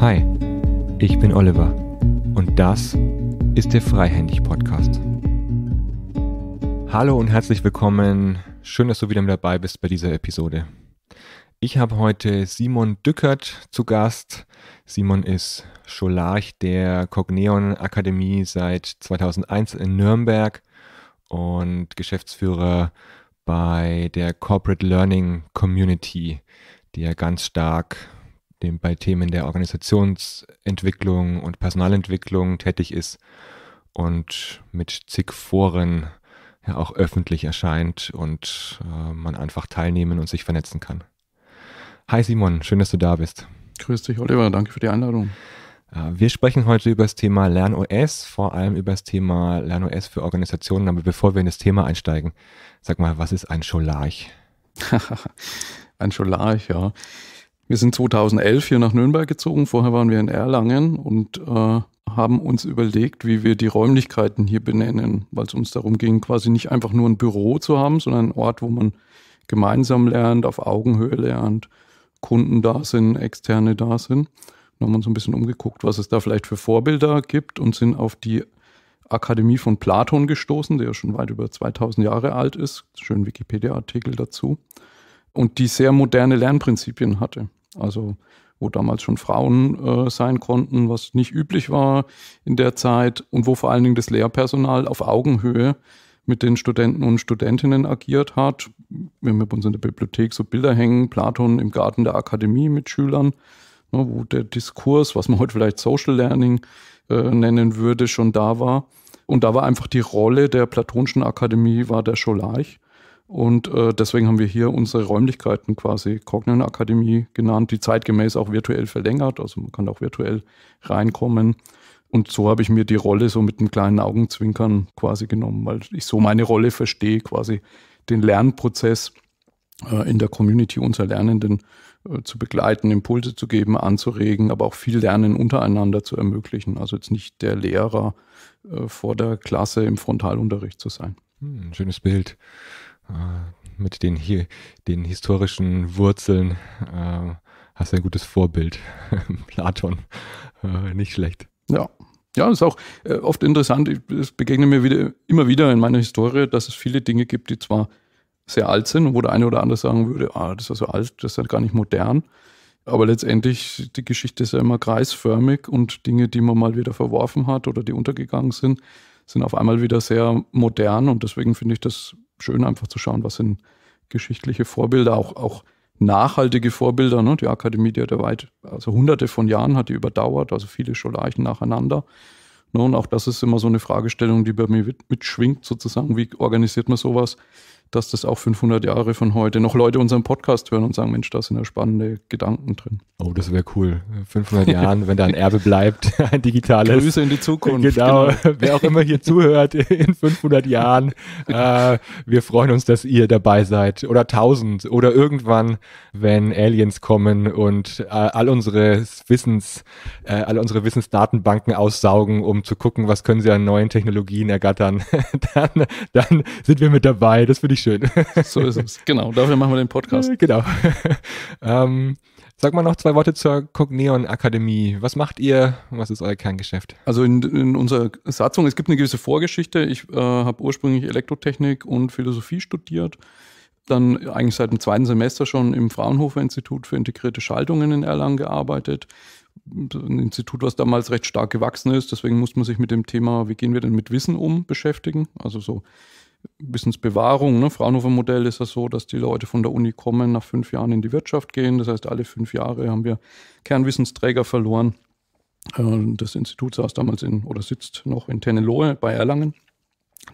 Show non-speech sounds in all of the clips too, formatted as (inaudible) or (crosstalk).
Hi, ich bin Oliver und das ist der Freihändig-Podcast. Hallo und herzlich willkommen. Schön, dass du wieder mit dabei bist bei dieser Episode. Ich habe heute Simon Dückert zu Gast. Simon ist Scholarch der Cogneon Akademie seit 2001 in Nürnberg und Geschäftsführer bei der Corporate Learning Community, die ja ganz stark dem, bei Themen der Organisationsentwicklung und Personalentwicklung tätig ist und mit zig Foren ja auch öffentlich erscheint und äh, man einfach teilnehmen und sich vernetzen kann. Hi Simon, schön, dass du da bist. Grüß dich, Oliver, danke für die Einladung. Äh, wir sprechen heute über das Thema LernOS, vor allem über das Thema LernOS für Organisationen. Aber bevor wir in das Thema einsteigen, sag mal, was ist ein Scholarch? (laughs) ein Scholarch, ja. Wir sind 2011 hier nach Nürnberg gezogen. Vorher waren wir in Erlangen und äh, haben uns überlegt, wie wir die Räumlichkeiten hier benennen, weil es uns darum ging, quasi nicht einfach nur ein Büro zu haben, sondern einen Ort, wo man gemeinsam lernt, auf Augenhöhe lernt, Kunden da sind, Externe da sind haben wir uns ein bisschen umgeguckt, was es da vielleicht für Vorbilder gibt und sind auf die Akademie von Platon gestoßen, der schon weit über 2000 Jahre alt ist. Schönen Wikipedia-Artikel dazu. Und die sehr moderne Lernprinzipien hatte. Also, wo damals schon Frauen äh, sein konnten, was nicht üblich war in der Zeit und wo vor allen Dingen das Lehrpersonal auf Augenhöhe mit den Studenten und Studentinnen agiert hat. Wir haben bei uns in der Bibliothek so Bilder hängen, Platon im Garten der Akademie mit Schülern ne, wo der Diskurs, was man heute vielleicht Social Learning äh, nennen würde, schon da war. Und da war einfach die Rolle der Platonischen Akademie, war der Scholarch. Und äh, deswegen haben wir hier unsere Räumlichkeiten quasi Cognon Akademie genannt, die zeitgemäß auch virtuell verlängert. Also man kann auch virtuell reinkommen. Und so habe ich mir die Rolle so mit einem kleinen Augenzwinkern quasi genommen, weil ich so meine Rolle verstehe, quasi den Lernprozess äh, in der Community unserer Lernenden äh, zu begleiten, Impulse zu geben, anzuregen, aber auch viel Lernen untereinander zu ermöglichen. Also jetzt nicht der Lehrer äh, vor der Klasse im Frontalunterricht zu sein. Hm, ein schönes Bild äh, mit den hier den historischen Wurzeln. Äh, hast ein gutes Vorbild, (laughs) Platon. nicht schlecht. Ja. Ja, das ist auch oft interessant. Es begegnet mir wieder, immer wieder in meiner Historie, dass es viele Dinge gibt, die zwar sehr alt sind wo der eine oder andere sagen würde, ah, das ist ja so alt, das ist ja gar nicht modern. Aber letztendlich, die Geschichte ist ja immer kreisförmig und Dinge, die man mal wieder verworfen hat oder die untergegangen sind, sind auf einmal wieder sehr modern. Und deswegen finde ich das schön, einfach zu schauen, was sind geschichtliche Vorbilder, auch, auch nachhaltige Vorbilder. Ne? Die Akademie, die hat ja weit, also hunderte von Jahren hat die überdauert, also viele Scholarchen nacheinander. Ne? Und auch das ist immer so eine Fragestellung, die bei mir mitschwingt, sozusagen. Wie organisiert man sowas? dass das auch 500 Jahre von heute noch Leute unseren Podcast hören und sagen, Mensch, da sind ja spannende Gedanken drin. Oh, das wäre cool. 500 Jahren, wenn da ein (laughs) Erbe bleibt, (laughs) ein digitales. Grüße in die Zukunft. Genau. genau. (laughs) Wer auch immer hier zuhört in 500 Jahren, äh, wir freuen uns, dass ihr dabei seid. Oder 1000 oder irgendwann, wenn Aliens kommen und äh, all unsere Wissens, äh, all unsere Wissensdatenbanken aussaugen, um zu gucken, was können sie an neuen Technologien ergattern. dann, dann sind wir mit dabei. Das würde ich nicht schön. (laughs) So ist es. Genau, dafür machen wir den Podcast. Äh, genau. (laughs) Ähm, sag mal noch zwei Worte zur Cogneon Akademie. Was macht ihr? Was ist euer Kerngeschäft? Also in, in unserer Satzung, es gibt eine gewisse Vorgeschichte. Ich äh, habe ursprünglich Elektrotechnik und Philosophie studiert. Dann eigentlich seit dem zweiten Semester schon im Fraunhofer Institut für integrierte Schaltungen in Erlangen gearbeitet ein Institut, was damals recht stark gewachsen ist. Deswegen muss man sich mit dem Thema, wie gehen wir denn mit Wissen um, beschäftigen. Also so Wissensbewahrung. Ne? Fraunhofer-Modell ist ja so, dass die Leute von der Uni kommen, nach fünf Jahren in die Wirtschaft gehen. Das heißt, alle fünf Jahre haben wir Kernwissensträger verloren. Äh, das Institut saß damals in oder sitzt noch in Tennelohe bei Erlangen.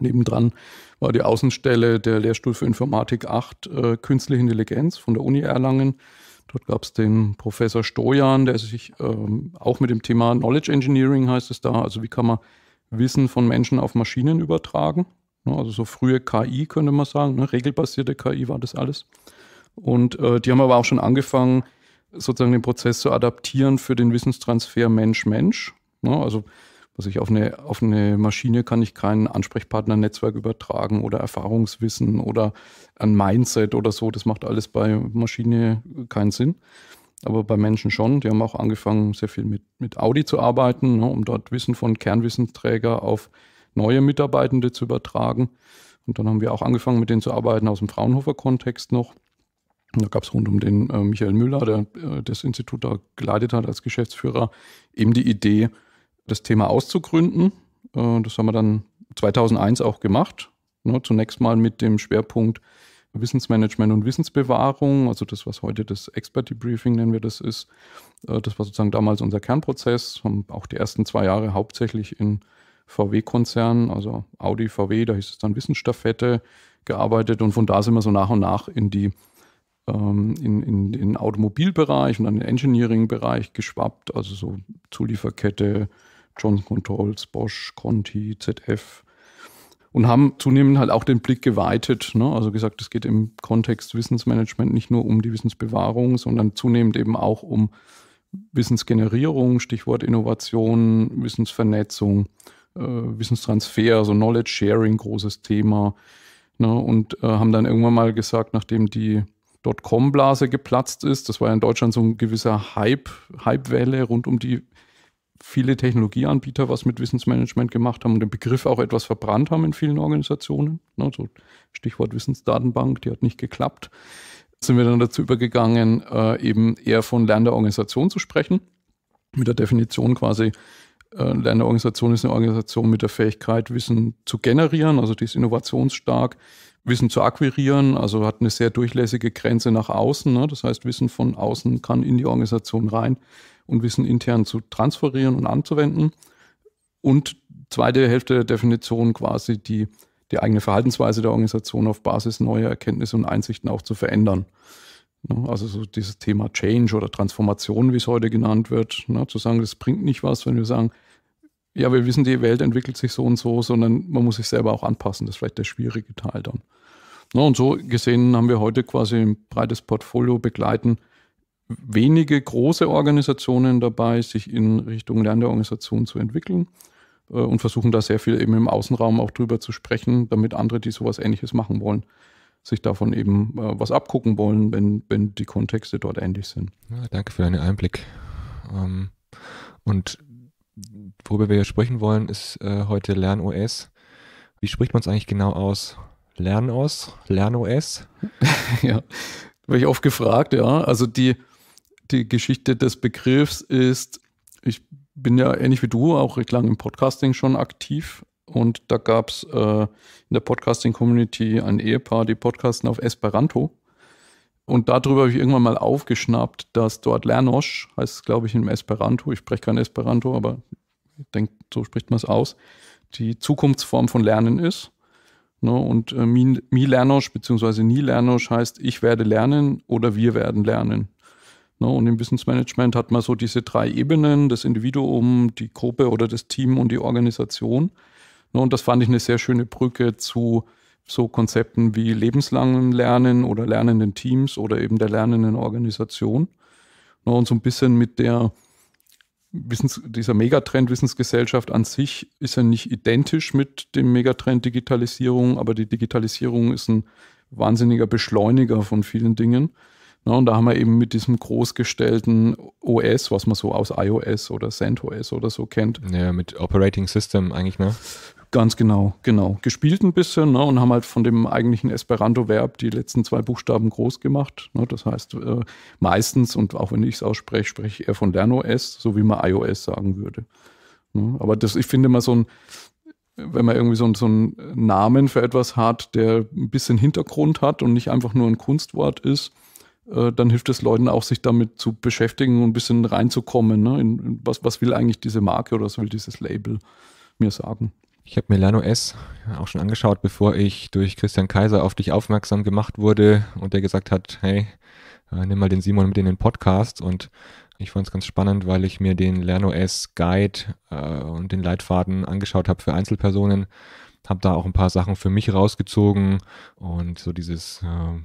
Nebendran war die Außenstelle der Lehrstuhl für Informatik 8 äh, Künstliche Intelligenz von der Uni Erlangen. Dort gab es den Professor Stojan, der sich ähm, auch mit dem Thema Knowledge Engineering heißt es da, also wie kann man Wissen von Menschen auf Maschinen übertragen. Ne, also so frühe KI könnte man sagen, ne? regelbasierte KI war das alles. Und äh, die haben aber auch schon angefangen, sozusagen den Prozess zu adaptieren für den Wissenstransfer Mensch-Mensch. Ne? Also was ich auf eine, auf eine Maschine kann ich kein Ansprechpartner-Netzwerk übertragen oder Erfahrungswissen oder ein Mindset oder so. Das macht alles bei Maschine keinen Sinn. Aber bei Menschen schon. Die haben auch angefangen, sehr viel mit, mit Audi zu arbeiten, ne? um dort Wissen von Kernwissensträger auf äh, neue Mitarbeitende zu übertragen. Und dann haben wir auch angefangen, mit denen zu arbeiten aus dem Fraunhofer-Kontext noch. Da gab es rund um den äh, Michael Müller, der äh, das Institut da geleitet hat als Geschäftsführer, eben die Idee, das Thema auszugründen. Äh, das haben wir dann 2001 auch gemacht. Ne, zunächst mal mit dem Schwerpunkt Wissensmanagement und Wissensbewahrung, also das, was heute das Expert Debriefing nennen wir das ist. Äh, das war sozusagen damals unser Kernprozess, haben auch die ersten zwei Jahre hauptsächlich in VW-Konzern, also Audi, VW, da hieß es dann Wissensstaffette, gearbeitet und von da sind wir so nach und nach in die in, ähm, in, in, den Automobilbereich und dann den Engineering-Bereich geschwappt, also so Zulieferkette, Johnson Controls, Bosch, Conti, ZF und haben zunehmend halt auch den Blick geweitet. Ne? Also gesagt, es geht im Kontext Wissensmanagement nicht nur um die Wissensbewahrung, sondern zunehmend eben auch um Wissensgenerierung, Stichwort Innovation, Wissensvernetzung äh, Wissenstransfer, so also Knowledge Sharing, großes Thema. Ne? Und äh, haben dann irgendwann mal gesagt, nachdem die Dotcom-Blase geplatzt ist, das war ja in Deutschland so ein gewisser Hype, Hype-Welle rund um die viele Technologieanbieter was mit Wissensmanagement gemacht haben und den Begriff auch etwas verbrannt haben in vielen Organisationen. Ne? So Stichwort Wissensdatenbank, die hat nicht geklappt. Sind wir dann dazu übergegangen, äh, eben eher von der Organisation zu sprechen, mit der Definition quasi äh, Lernorganisation ist eine Organisation mit der Fähigkeit, Wissen zu generieren, also die ist innovationsstark, Wissen zu akquirieren, also hat eine sehr durchlässige Grenze nach außen. Ne? Das heißt, Wissen von außen kann in die Organisation rein und Wissen intern zu transferieren und anzuwenden. Und zweite Hälfte der Definition quasi die, die eigene Verhaltensweise der Organisation auf Basis neuer Erkenntnisse und Einsichten auch zu verändern. Ne? Also so dieses Thema Change oder Transformation, wie es heute genannt wird, ne? zu sagen, das bringt nicht was, wenn wir sagen, ja, wir wissen, die Welt entwickelt sich so und so, sondern man muss sich selber auch anpassen. Das ist vielleicht der schwierige Teil dann. Ne? und so gesehen haben wir heute quasi ein breites Portfolio begleiten. Wenige große Organisationen dabei, sich in Richtung Lernorganisation zu entwickeln äh, und versuchen da sehr viel eben im Außenraum auch drüber zu sprechen, damit andere, die sowas Ähnliches machen wollen, sich davon eben äh, was abgucken wollen, wenn, wenn die Kontexte dort ähnlich sind. Ja, danke für deinen Einblick. Ähm, und worüber wir sprechen wollen, ist äh, heute LernOS. Wie spricht man es eigentlich genau aus? LernOS? LernOS? (laughs) ja, habe ich oft gefragt, ja. Also die, die Geschichte des Begriffs ist, ich bin ja ähnlich wie du auch recht lange im Podcasting schon aktiv und da gab es äh, in der Podcasting-Community ein Ehepaar, die podcasten auf Esperanto. Und darüber habe ich irgendwann mal aufgeschnappt, dass dort Lernosch, heißt es glaube ich im Esperanto, ich spreche kein Esperanto, aber ich denke, so spricht man es aus, die Zukunftsform von Lernen ist. Ne? Und äh, Mi, Mi Lernosch bzw. Nie Lernosch heißt, ich werde lernen oder wir werden lernen. Ne? Und im Wissensmanagement hat man so diese drei Ebenen, das Individuum, die Gruppe oder das Team und die Organisation. Ne, und das fand ich eine sehr schöne Brücke zu so Konzepten wie lebenslangen Lernen oder lernenden Teams oder eben der lernenden Organisation. Ne, und so ein bisschen mit der Wissens, dieser Megatrend Wissensgesellschaft an sich ist ja nicht identisch mit dem Megatrend Digitalisierung, aber die Digitalisierung ist ein wahnsinniger Beschleuniger von vielen Dingen. Na, ne, und da haben wir eben mit diesem großgestellten OS, was man so aus iOS oder CentOS oder so kennt. Ja, mit Operating System eigentlich, ne? Ganz genau, genau. Gespielt ein bisschen ne, und haben halt von dem eigentlichen Esperanto-Verb die letzten zwei Buchstaben groß gemacht. Ne, das heißt, äh, meistens, und auch wenn ich es ausspreche, spreche ich eher von LernOS, so wie man iOS sagen würde. Ne, aber das, ich finde immer so ein, wenn man irgendwie so, so, einen Namen für etwas hat, der ein bisschen Hintergrund hat und nicht einfach nur ein Kunstwort ist, äh, dann hilft es Leuten auch, sich damit zu beschäftigen und ein bisschen reinzukommen. Ne? In, in was, was will eigentlich diese Marke oder was will dieses Label mir sagen? Ich habe mir Lano S auch schon angeschaut, bevor ich durch Christian Kaiser auf dich aufmerksam gemacht wurde und der gesagt hat, hey, äh, nimm mal den Simon mit in den Podcast. Und ich fand es ganz spannend, weil ich mir den Lerno S Guide äh, und den Leitfaden angeschaut habe für Einzelpersonen. Habe da auch ein paar Sachen für mich rausgezogen und so dieses, äh,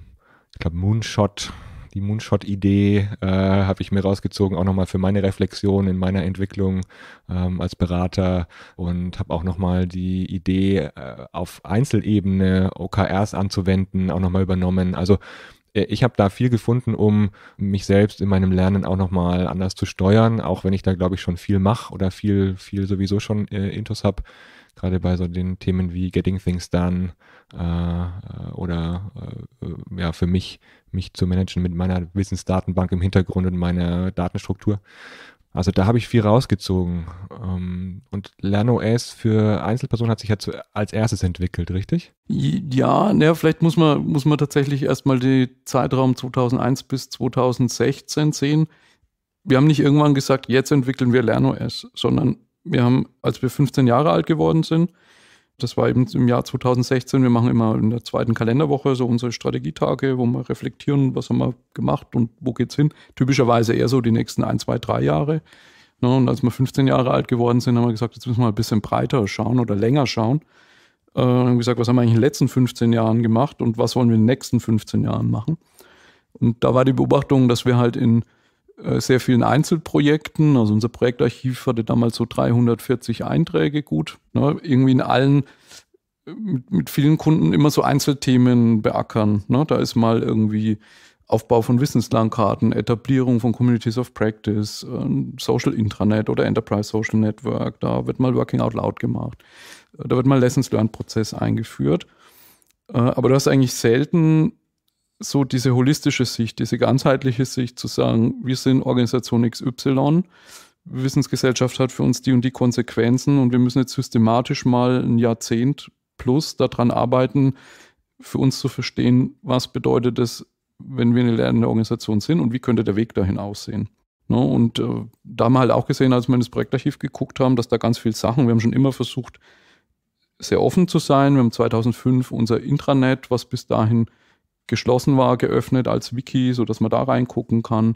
ich glaube, Moonshot die Moonshot-Idee äh, habe ich mir rausgezogen, auch nochmal für meine Reflexion in meiner Entwicklung ähm, als Berater und habe auch nochmal die Idee äh, auf Einzelebene OKRs anzuwenden, auch nochmal übernommen. Also äh, ich habe da viel gefunden, um mich selbst in meinem Lernen auch nochmal anders zu steuern, auch wenn ich da, glaube ich, schon viel mache oder viel, viel sowieso schon äh, Intos habe gerade bei so den Themen wie Getting Things Done äh, äh, oder äh, ja, für mich, mich zu managen mit meiner Wissensdatenbank im Hintergrund und meiner Datenstruktur. Also da habe ich viel rausgezogen. Ähm, und LernOS für Einzelpersonen hat sich jetzt als erstes entwickelt, richtig? Ja, na, vielleicht muss man, muss man tatsächlich erstmal den Zeitraum 2001 bis 2016 sehen. Wir haben nicht irgendwann gesagt, jetzt entwickeln wir LernOS, sondern wir haben, als wir 15 Jahre alt geworden sind, das war eben im Jahr 2016, wir machen immer in der zweiten Kalenderwoche so unsere Strategietage, wo wir reflektieren, was haben wir gemacht und wo geht's hin. Typischerweise eher so die nächsten ein, zwei, drei Jahre. Ne, und als wir 15 Jahre alt geworden sind, haben wir gesagt, jetzt müssen wir ein bisschen breiter schauen oder länger schauen. Wir äh, haben gesagt, was haben wir eigentlich in den letzten 15 Jahren gemacht und was wollen wir in den nächsten 15 Jahren machen? Und da war die Beobachtung, dass wir halt in äh, sehr vielen Einzelprojekten. Also unser Projektarchiv hatte damals so 340 Einträge gut. Ne? Irgendwie in allen, äh, mit, mit, vielen Kunden immer so Einzelthemen beackern. Ne? Da ist mal irgendwie Aufbau von Wissenslandkarten, Etablierung von Communities of Practice, ähm, Social Intranet oder Enterprise Social Network. Da wird mal Working Out Loud gemacht. Da wird mal Lessons Learned Prozess eingeführt. Äh, aber du hast eigentlich selten so diese holistische Sicht, diese ganzheitliche Sicht zu sagen, wir sind Organisation XY, Wissensgesellschaft hat für uns die und die Konsequenzen und wir müssen jetzt systematisch mal ein Jahrzehnt plus daran arbeiten, für uns zu verstehen, was bedeutet es, wenn wir eine lernende Organisation sind und wie könnte der Weg dahin aussehen. Ne? Und äh, da haben wir halt auch gesehen, als wir in das Projektarchiv geguckt haben, dass da ganz viele Sachen, wir haben schon immer versucht, sehr offen zu sein. Wir haben 2005 unser Intranet, was bis dahin geschlossen war, geöffnet als Wiki, sodass man da reingucken kann.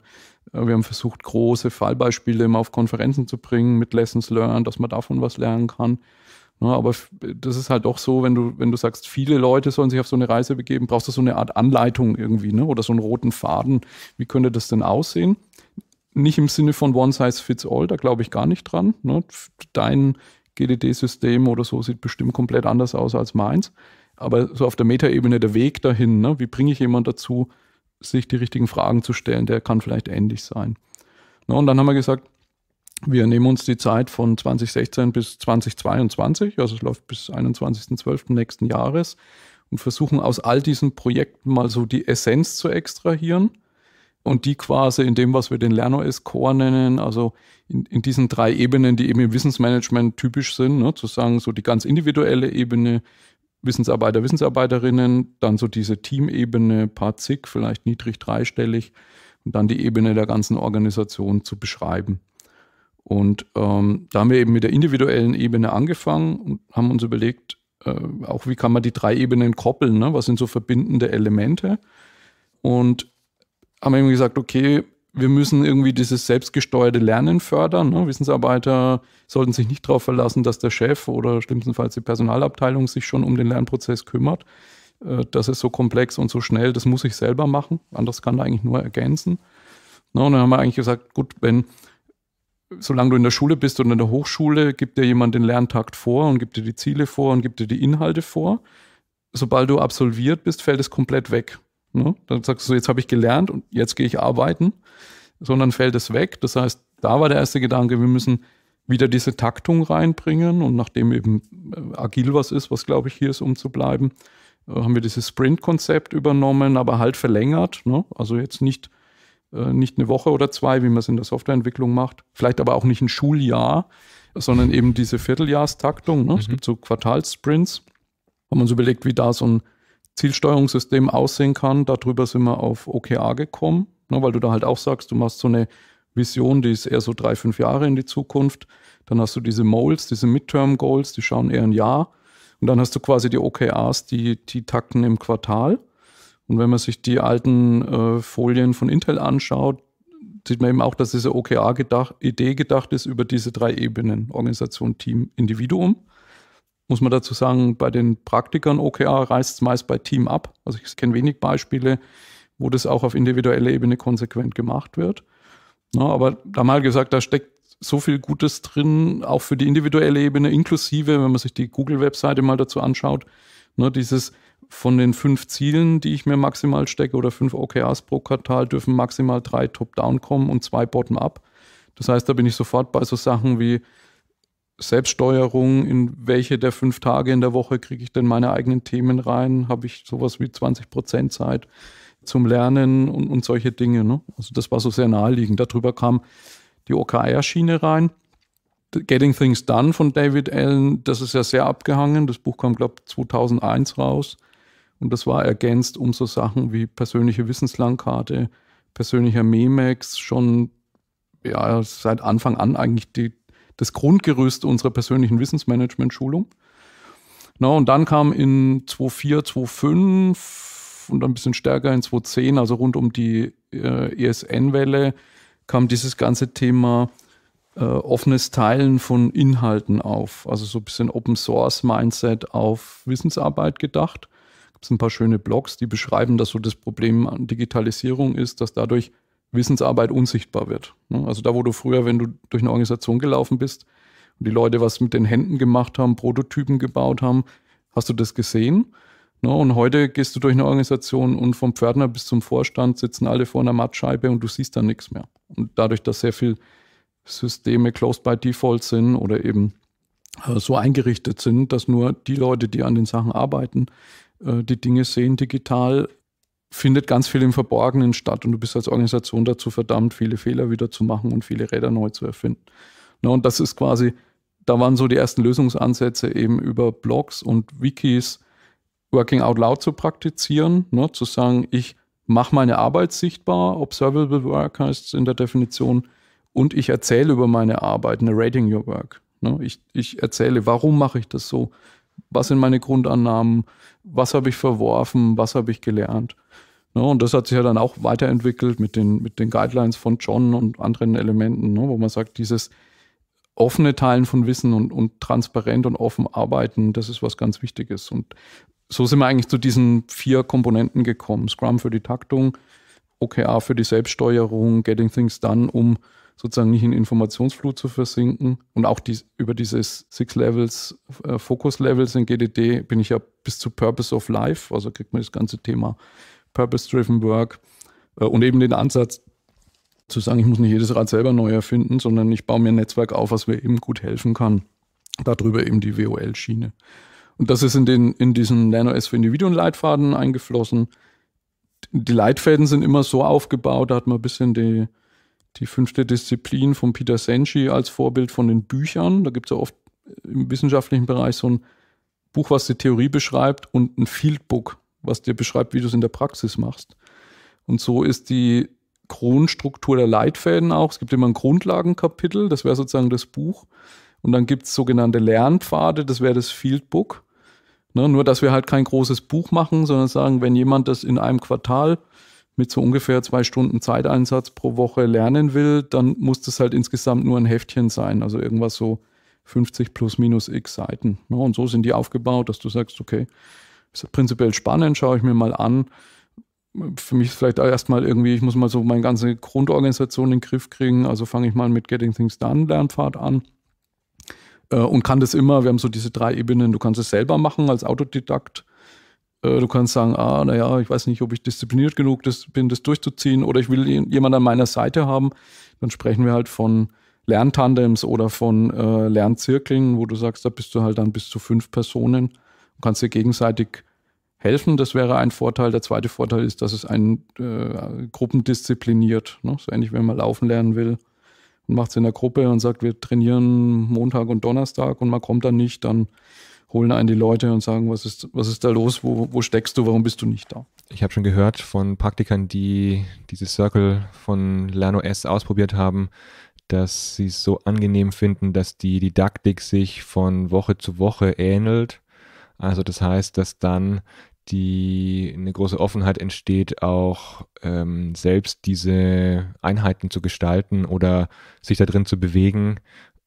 Äh, wir haben versucht, große Fallbeispiele immer auf Konferenzen zu bringen mit Lessons Learned, dass man davon was lernen kann. Ja, ne, aber das ist halt auch so, wenn du, wenn du sagst, viele Leute sollen sich auf so eine Reise begeben, brauchst du so eine Art Anleitung irgendwie ne? oder so einen roten Faden. Wie könnte das denn aussehen? Nicht im Sinne von One Size Fits All, da glaube ich gar nicht dran. Ne? Dein GDD-System oder so sieht bestimmt komplett anders aus als meins aber so auf der Metaebene der Weg dahin, ne? wie bringe ich jemanden dazu, sich die richtigen Fragen zu stellen, der kann vielleicht ähnlich sein. Ne? Und dann haben wir gesagt, wir nehmen uns die Zeit von 2016 bis 2022, also es läuft bis 21.12. nächsten Jahres und versuchen aus all diesen Projekten mal so die Essenz zu extrahieren und die quasi in dem, was wir den LernOS Core nennen, also in, in diesen drei Ebenen, die eben im Wissensmanagement typisch sind, ne, zu sagen, so die ganz individuelle Ebene, Wissensarbeiter, Wissensarbeiterinnen, dann so diese Teamebene, paar zig, vielleicht niedrig dreistellig und dann die Ebene der ganzen Organisation zu beschreiben. Und ähm, da haben wir eben mit der individuellen Ebene angefangen und haben uns überlegt, äh, auch wie kann man die drei Ebenen koppeln, ne? was sind so verbindende Elemente. Und haben eben gesagt, okay, wir müssen irgendwie dieses selbstgesteuerte Lernen fördern. Ne? Wissensarbeiter sollten sich nicht darauf verlassen, dass der Chef oder schlimmstenfalls die Personalabteilung sich schon um den Lernprozess kümmert. Äh, das ist so komplex und so schnell, das muss ich selber machen. Anders kann er eigentlich nur ergänzen. Ne? Und dann haben wir eigentlich gesagt, gut, wenn solange du in der Schule bist oder in der Hochschule, gibt dir jemand den Lerntakt vor und gibt dir die Ziele vor und gibt dir die Inhalte vor. Sobald du absolviert bist, fällt es komplett weg. Ne? Dann sagst du, jetzt habe ich gelernt und jetzt gehe ich arbeiten, sondern fällt es weg. Das heißt, da war der erste Gedanke, wir müssen wieder diese Taktung reinbringen und nachdem eben äh, agil was ist, was glaube ich hier ist, um zu bleiben, äh, haben wir dieses Sprint-Konzept übernommen, aber halt verlängert. Ne? Also jetzt nicht, äh, nicht eine Woche oder zwei, wie man es in der Softwareentwicklung macht, vielleicht aber auch nicht ein Schuljahr, sondern eben diese Vierteljahrstaktung. Ne? Mhm. Es gibt so Quartalssprints, haben uns überlegt, wie da so ein Zielsteuerungssystem aussehen kann. Darüber sind wir auf OKA gekommen, ne, weil du da halt auch sagst, du machst so eine Vision, die ist eher so drei, fünf Jahre in die Zukunft. Dann hast du diese Moles, diese Midterm Goals, die schauen eher ein Jahr. Und dann hast du quasi die OKRs, die, die takten im Quartal. Und wenn man sich die alten äh, Folien von Intel anschaut, sieht man eben auch, dass diese OKR-Idee gedacht, gedacht ist über diese drei Ebenen, Organisation, Team, Individuum. Muss man dazu sagen, bei den Praktikern OKR reißt es meist bei Team ab. Also ich kenne wenig Beispiele, wo das auch auf individueller Ebene konsequent gemacht wird. Ja, aber da mal gesagt, da steckt so viel Gutes drin, auch für die individuelle Ebene, inklusive, wenn man sich die Google-Webseite mal dazu anschaut, ne, dieses von den fünf Zielen, die ich mir maximal stecke oder fünf OKRs pro Quartal, dürfen maximal drei Top-Down kommen und zwei Bottom-Up. Das heißt, da bin ich sofort bei so Sachen wie Selbststeuerung, in welche der fünf Tage in der Woche kriege ich denn meine eigenen Themen rein? Habe ich sowas wie 20 Prozent Zeit zum Lernen und, und solche Dinge? Ne? Also das war so sehr naheliegend. Darüber kam die OKR-Schiene rein. Getting Things Done von David Allen, das ist ja sehr abgehangen. Das Buch kam, glaube ich, 2001 raus. Und das war ergänzt um so Sachen wie persönliche Wissenslandkarte, persönlicher Memex, schon ja, seit Anfang an eigentlich die das Grundgerüst unserer persönlichen Wissensmanagement-Schulung. Na, und dann kam in 2004, 2005 und ein bisschen stärker in 2010, also rund um die äh, ESN-Welle, kam dieses ganze Thema äh, offenes Teilen von Inhalten auf. Also so ein bisschen Open Source Mindset auf Wissensarbeit gedacht. Es Gibt ein paar schöne Blogs, die beschreiben, dass so das Problem an Digitalisierung ist, dass dadurch Wissensarbeit unsichtbar wird. Ne? Also da, wo du früher, wenn du durch eine Organisation gelaufen bist und die Leute was mit den Händen gemacht haben, Prototypen gebaut haben, hast du das gesehen. Ne? Und heute gehst du durch eine Organisation und vom Pförtner bis zum Vorstand sitzen alle vor einer Mattscheibe und du siehst dann nichts mehr. Und dadurch, dass sehr viele Systeme closed by default sind oder eben äh, so eingerichtet sind, dass nur die Leute, die an den Sachen arbeiten, äh, die Dinge sehen digital, findet ganz viel im Verborgenen statt und du bist als Organisation dazu verdammt, viele Fehler wieder zu machen und viele Räder neu zu erfinden. Na, und das ist quasi, da waren so die ersten Lösungsansätze eben über Blogs und Wikis Working Out Loud zu praktizieren, ne, zu sagen, ich mache meine Arbeit sichtbar, Observable Work heißt es in der Definition, und ich erzähle über meine Arbeit, narrating ne, your work. Ne, ich, ich erzähle, warum mache ich das so? Was sind meine Grundannahmen? Was habe ich verworfen? Was habe ich gelernt? Ne, und das hat sich ja dann auch weiterentwickelt mit den, mit den Guidelines von John und anderen Elementen, ne, wo man sagt, dieses offene Teilen von Wissen und, und transparent und offen arbeiten, das ist was ganz Wichtiges. Und so sind wir eigentlich zu diesen vier Komponenten gekommen. Scrum für die Taktung, OKR für die Selbststeuerung, Getting Things Done, um sozusagen nicht in Informationsflut zu versinken. Und auch dies, über dieses Six Levels, äh, Focus Levels in GDD bin ich ja bis zu Purpose of Life, also kriegt man das ganze Thema Purpose-Driven Work äh, und eben den Ansatz zu sagen, ich muss nicht jedes Rad selber neu erfinden, sondern ich baue mir ein Netzwerk auf, was mir eben gut helfen kann. Darüber eben die WOL-Schiene. Und das ist in, den, in diesen NanoS für Individuen-Leitfaden eingeflossen. Die Leitfäden sind immer so aufgebaut, da hat man ein bisschen die, die fünfte Disziplin von Peter Senshi als Vorbild von den Büchern. Da gibt es ja oft im wissenschaftlichen Bereich so ein Buch, was die Theorie beschreibt und ein Fieldbook, was dir beschreibt, wie du es in der Praxis machst. Und so ist die Grundstruktur der Leitfäden auch. Es gibt immer ein Grundlagenkapitel, das wäre sozusagen das Buch. Und dann gibt es sogenannte Lernpfade, das wäre das Fieldbook. Ne, nur, dass wir halt kein großes Buch machen, sondern sagen, wenn jemand das in einem Quartal mit so ungefähr zwei Stunden Zeiteinsatz pro Woche lernen will, dann muss das halt insgesamt nur ein Heftchen sein. Also irgendwas so 50 plus minus x Seiten. Ne, und so sind die aufgebaut, dass du sagst, okay, ist prinzipiell spannend, schaue ich mir mal an. Für mich ist vielleicht auch erstmal irgendwie, ich muss mal so meine ganze Grundorganisation in den Griff kriegen. Also fange ich mal mit Getting Things Done Lernpfad an äh, und kann das immer, wir haben so diese drei Ebenen, du kannst es selber machen als Autodidakt. Äh, du kannst sagen, ah, naja, ich weiß nicht, ob ich diszipliniert genug bin, das durchzuziehen, oder ich will jemanden an meiner Seite haben. Dann sprechen wir halt von Lerntandems oder von äh, Lernzirkeln, wo du sagst, da bist du halt dann bis zu fünf Personen kannst dir gegenseitig helfen. Das wäre ein Vorteil. Der zweite Vorteil ist, dass es einen äh, gruppendiszipliniert. Ne? So ähnlich, wenn man laufen lernen will und macht es in der Gruppe und sagt, wir trainieren Montag und Donnerstag und man kommt dann nicht, dann holen einen die Leute und sagen, was ist, was ist da los, wo, wo steckst du, warum bist du nicht da? Ich habe schon gehört von Praktikern, die dieses Circle von LernOS ausprobiert haben, dass sie es so angenehm finden, dass die Didaktik sich von Woche zu Woche ähnelt also das heißt, dass dann die eine große Offenheit entsteht, auch ähm, selbst diese Einheiten zu gestalten oder sich da drin zu bewegen.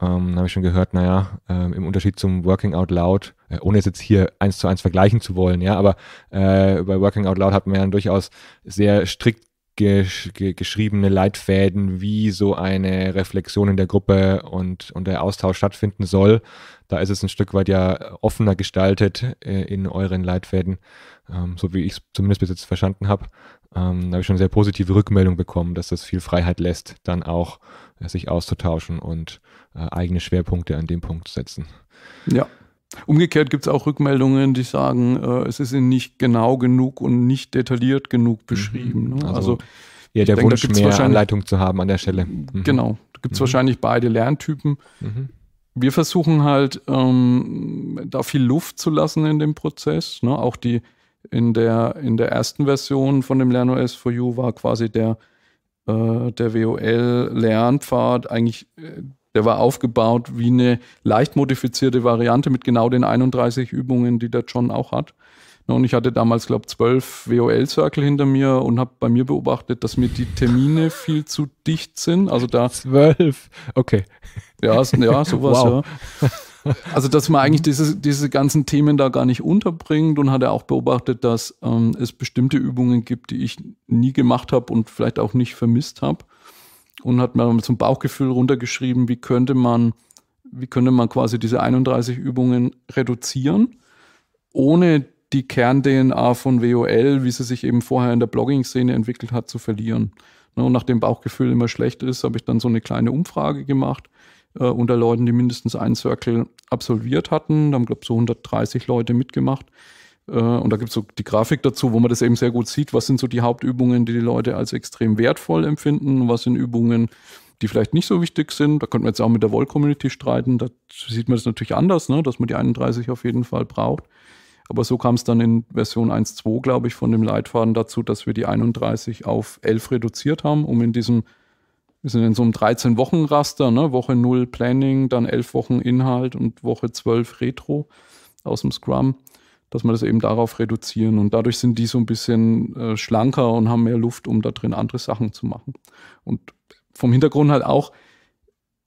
Ähm, habe ich schon gehört, naja, äh, im Unterschied zum Working Out Loud, äh, ohne es jetzt hier eins zu eins vergleichen zu wollen, ja, aber äh, bei Working Out Loud hat man ja durchaus sehr strikt gesch ge geschriebene Leitfäden, wie so eine Reflexion in der Gruppe und, und der Austausch stattfinden soll. Da ist es ein Stück weit ja offener gestaltet äh, in euren Leitfäden, ähm, so wie ich es zumindest bis jetzt verstanden habe. Ähm, da habe ich schon sehr positive Rückmeldung bekommen, dass das viel Freiheit lässt, dann auch äh, sich auszutauschen und äh, eigene Schwerpunkte an dem Punkt zu setzen. Ja, Umgekehrt gibt es auch Rückmeldungen, die sagen, äh, es ist ihnen nicht genau genug und nicht detailliert genug mhm. beschrieben. Mhm. Also, also, ja, der denke, Wunsch, mehr Anleitung zu haben an der Stelle. Mhm. Genau, da gibt es mhm. wahrscheinlich beide Lerntypen. Mhm. Wir versuchen halt, ähm, da viel Luft zu lassen in dem Prozess. Ne? Auch die in der, in der ersten Version von dem LernOS for You war quasi der, äh, der WOL-Lernpfad eigentlich äh, der war aufgebaut wie eine leicht modifizierte Variante mit genau den 31 Übungen, die der John auch hat. Ne, und ich hatte damals, glaube ich, zwölf WOL-Circle hinter mir und habe bei mir beobachtet, dass mir die Termine (laughs) viel zu dicht sind. Also da. Zwölf. Okay. Ja, ja (laughs) sowas, wow. ja. Also, dass man eigentlich diese, diese ganzen Themen da gar nicht unterbringt und hat er auch beobachtet, dass ähm, es bestimmte Übungen gibt, die ich nie gemacht habe und vielleicht auch nicht vermisst habe und hat mir zum Bauchgefühl runtergeschrieben, wie könnte man, wie könnte man quasi diese 31 Übungen reduzieren, ohne die Kern-DNA von WOL, wie sie sich eben vorher in der Blogging-Szene entwickelt hat, zu verlieren. Ne, und nachdem Bauchgefühl immer schlecht ist, habe ich dann so eine kleine Umfrage gemacht äh, unter Leuten, die mindestens einen Circle absolviert hatten. Da haben, glaube ich, so 130 Leute mitgemacht. Äh, und da gibt es so die Grafik dazu, wo man das eben sehr gut sieht. Was sind so die Hauptübungen, die die Leute als extrem wertvoll empfinden? Was sind Übungen, die vielleicht nicht so wichtig sind? Da könnte man jetzt auch mit der Woll-Community streiten. Da sieht man das natürlich anders, ne? dass man die 31 auf jeden Fall braucht. Aber so kam es dann in Version 1.2, glaube ich, von dem Leitfaden dazu, dass wir die 31 auf 11 reduziert haben, um in diesem, wir sind in so einem 13-Wochen-Raster, ne? Woche 0 Planning, dann 11 Wochen Inhalt und Woche 12 Retro aus dem Scrum dass wir das eben darauf reduzieren. Und dadurch sind die so ein bisschen äh, schlanker und haben mehr Luft, um da drin andere Sachen zu machen. Und vom Hintergrund halt auch,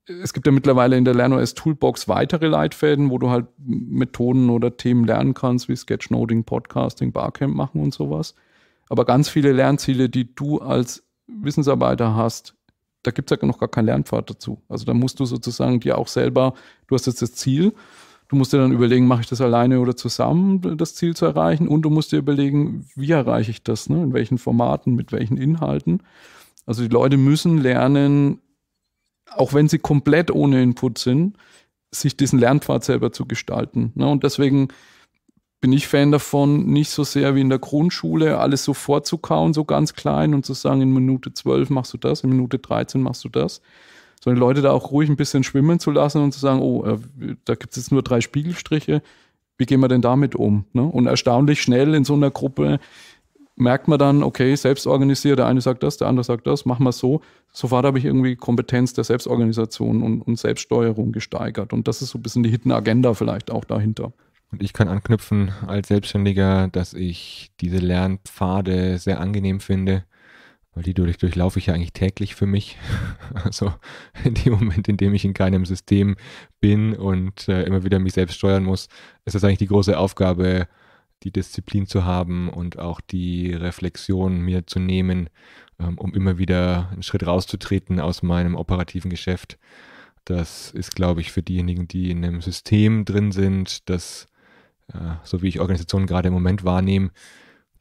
es gibt ja mittlerweile in der LernOS Toolbox weitere Leitfäden, wo du halt Methoden oder Themen lernen kannst, wie Sketchnoting, Podcasting, Barcamp machen und sowas. Aber ganz viele Lernziele, die du als Wissensarbeiter hast, da gibt es ja noch gar keinen Lernpfad dazu. Also da musst du sozusagen dir auch selber, du hast jetzt das Ziel Du musst dir dann überlegen, mache ich das alleine oder zusammen, das Ziel zu erreichen? Und du musst dir überlegen, wie erreiche ich das? Ne? In welchen Formaten, mit welchen Inhalten? Also die Leute müssen lernen, auch wenn sie komplett ohne Input sind, sich diesen Lernpfad selber zu gestalten. Ne? Und deswegen bin ich Fan davon, nicht so sehr wie in der Grundschule alles so vorzukauen, so ganz klein und zu sagen, in Minute 12 machst du das, in Minute 13 machst du das, sondern Leute da auch ruhig ein bisschen schwimmen zu lassen und zu sagen, oh, äh, da gibt es jetzt nur drei Spiegelstriche, wie gehen wir denn damit um? Ne? Und erstaunlich schnell in so einer Gruppe merkt man dann, okay, selbst organisiert, der eine sagt das, der andere sagt das, machen wir so. Sofort habe ich irgendwie Kompetenz der Selbstorganisation und, und, Selbststeuerung gesteigert. Und das ist so ein bisschen die Hidden Agenda vielleicht auch dahinter. Und ich kann anknüpfen als Selbstständiger, dass ich diese Lernpfade sehr angenehm finde, weil die durch, durchlaufe ich ja eigentlich täglich für mich. (laughs) Also in dem Moment, in dem ich in keinem System bin und äh, immer wieder mich selbst steuern muss, ist das eigentlich die große Aufgabe, die Disziplin zu haben und auch die Reflexion mir zu nehmen, ähm, um immer wieder einen Schritt rauszutreten aus meinem operativen Geschäft. Das ist, glaube ich, für diejenigen, die in einem System drin sind, das, äh, so wie ich Organisationen gerade im Moment wahrnehme,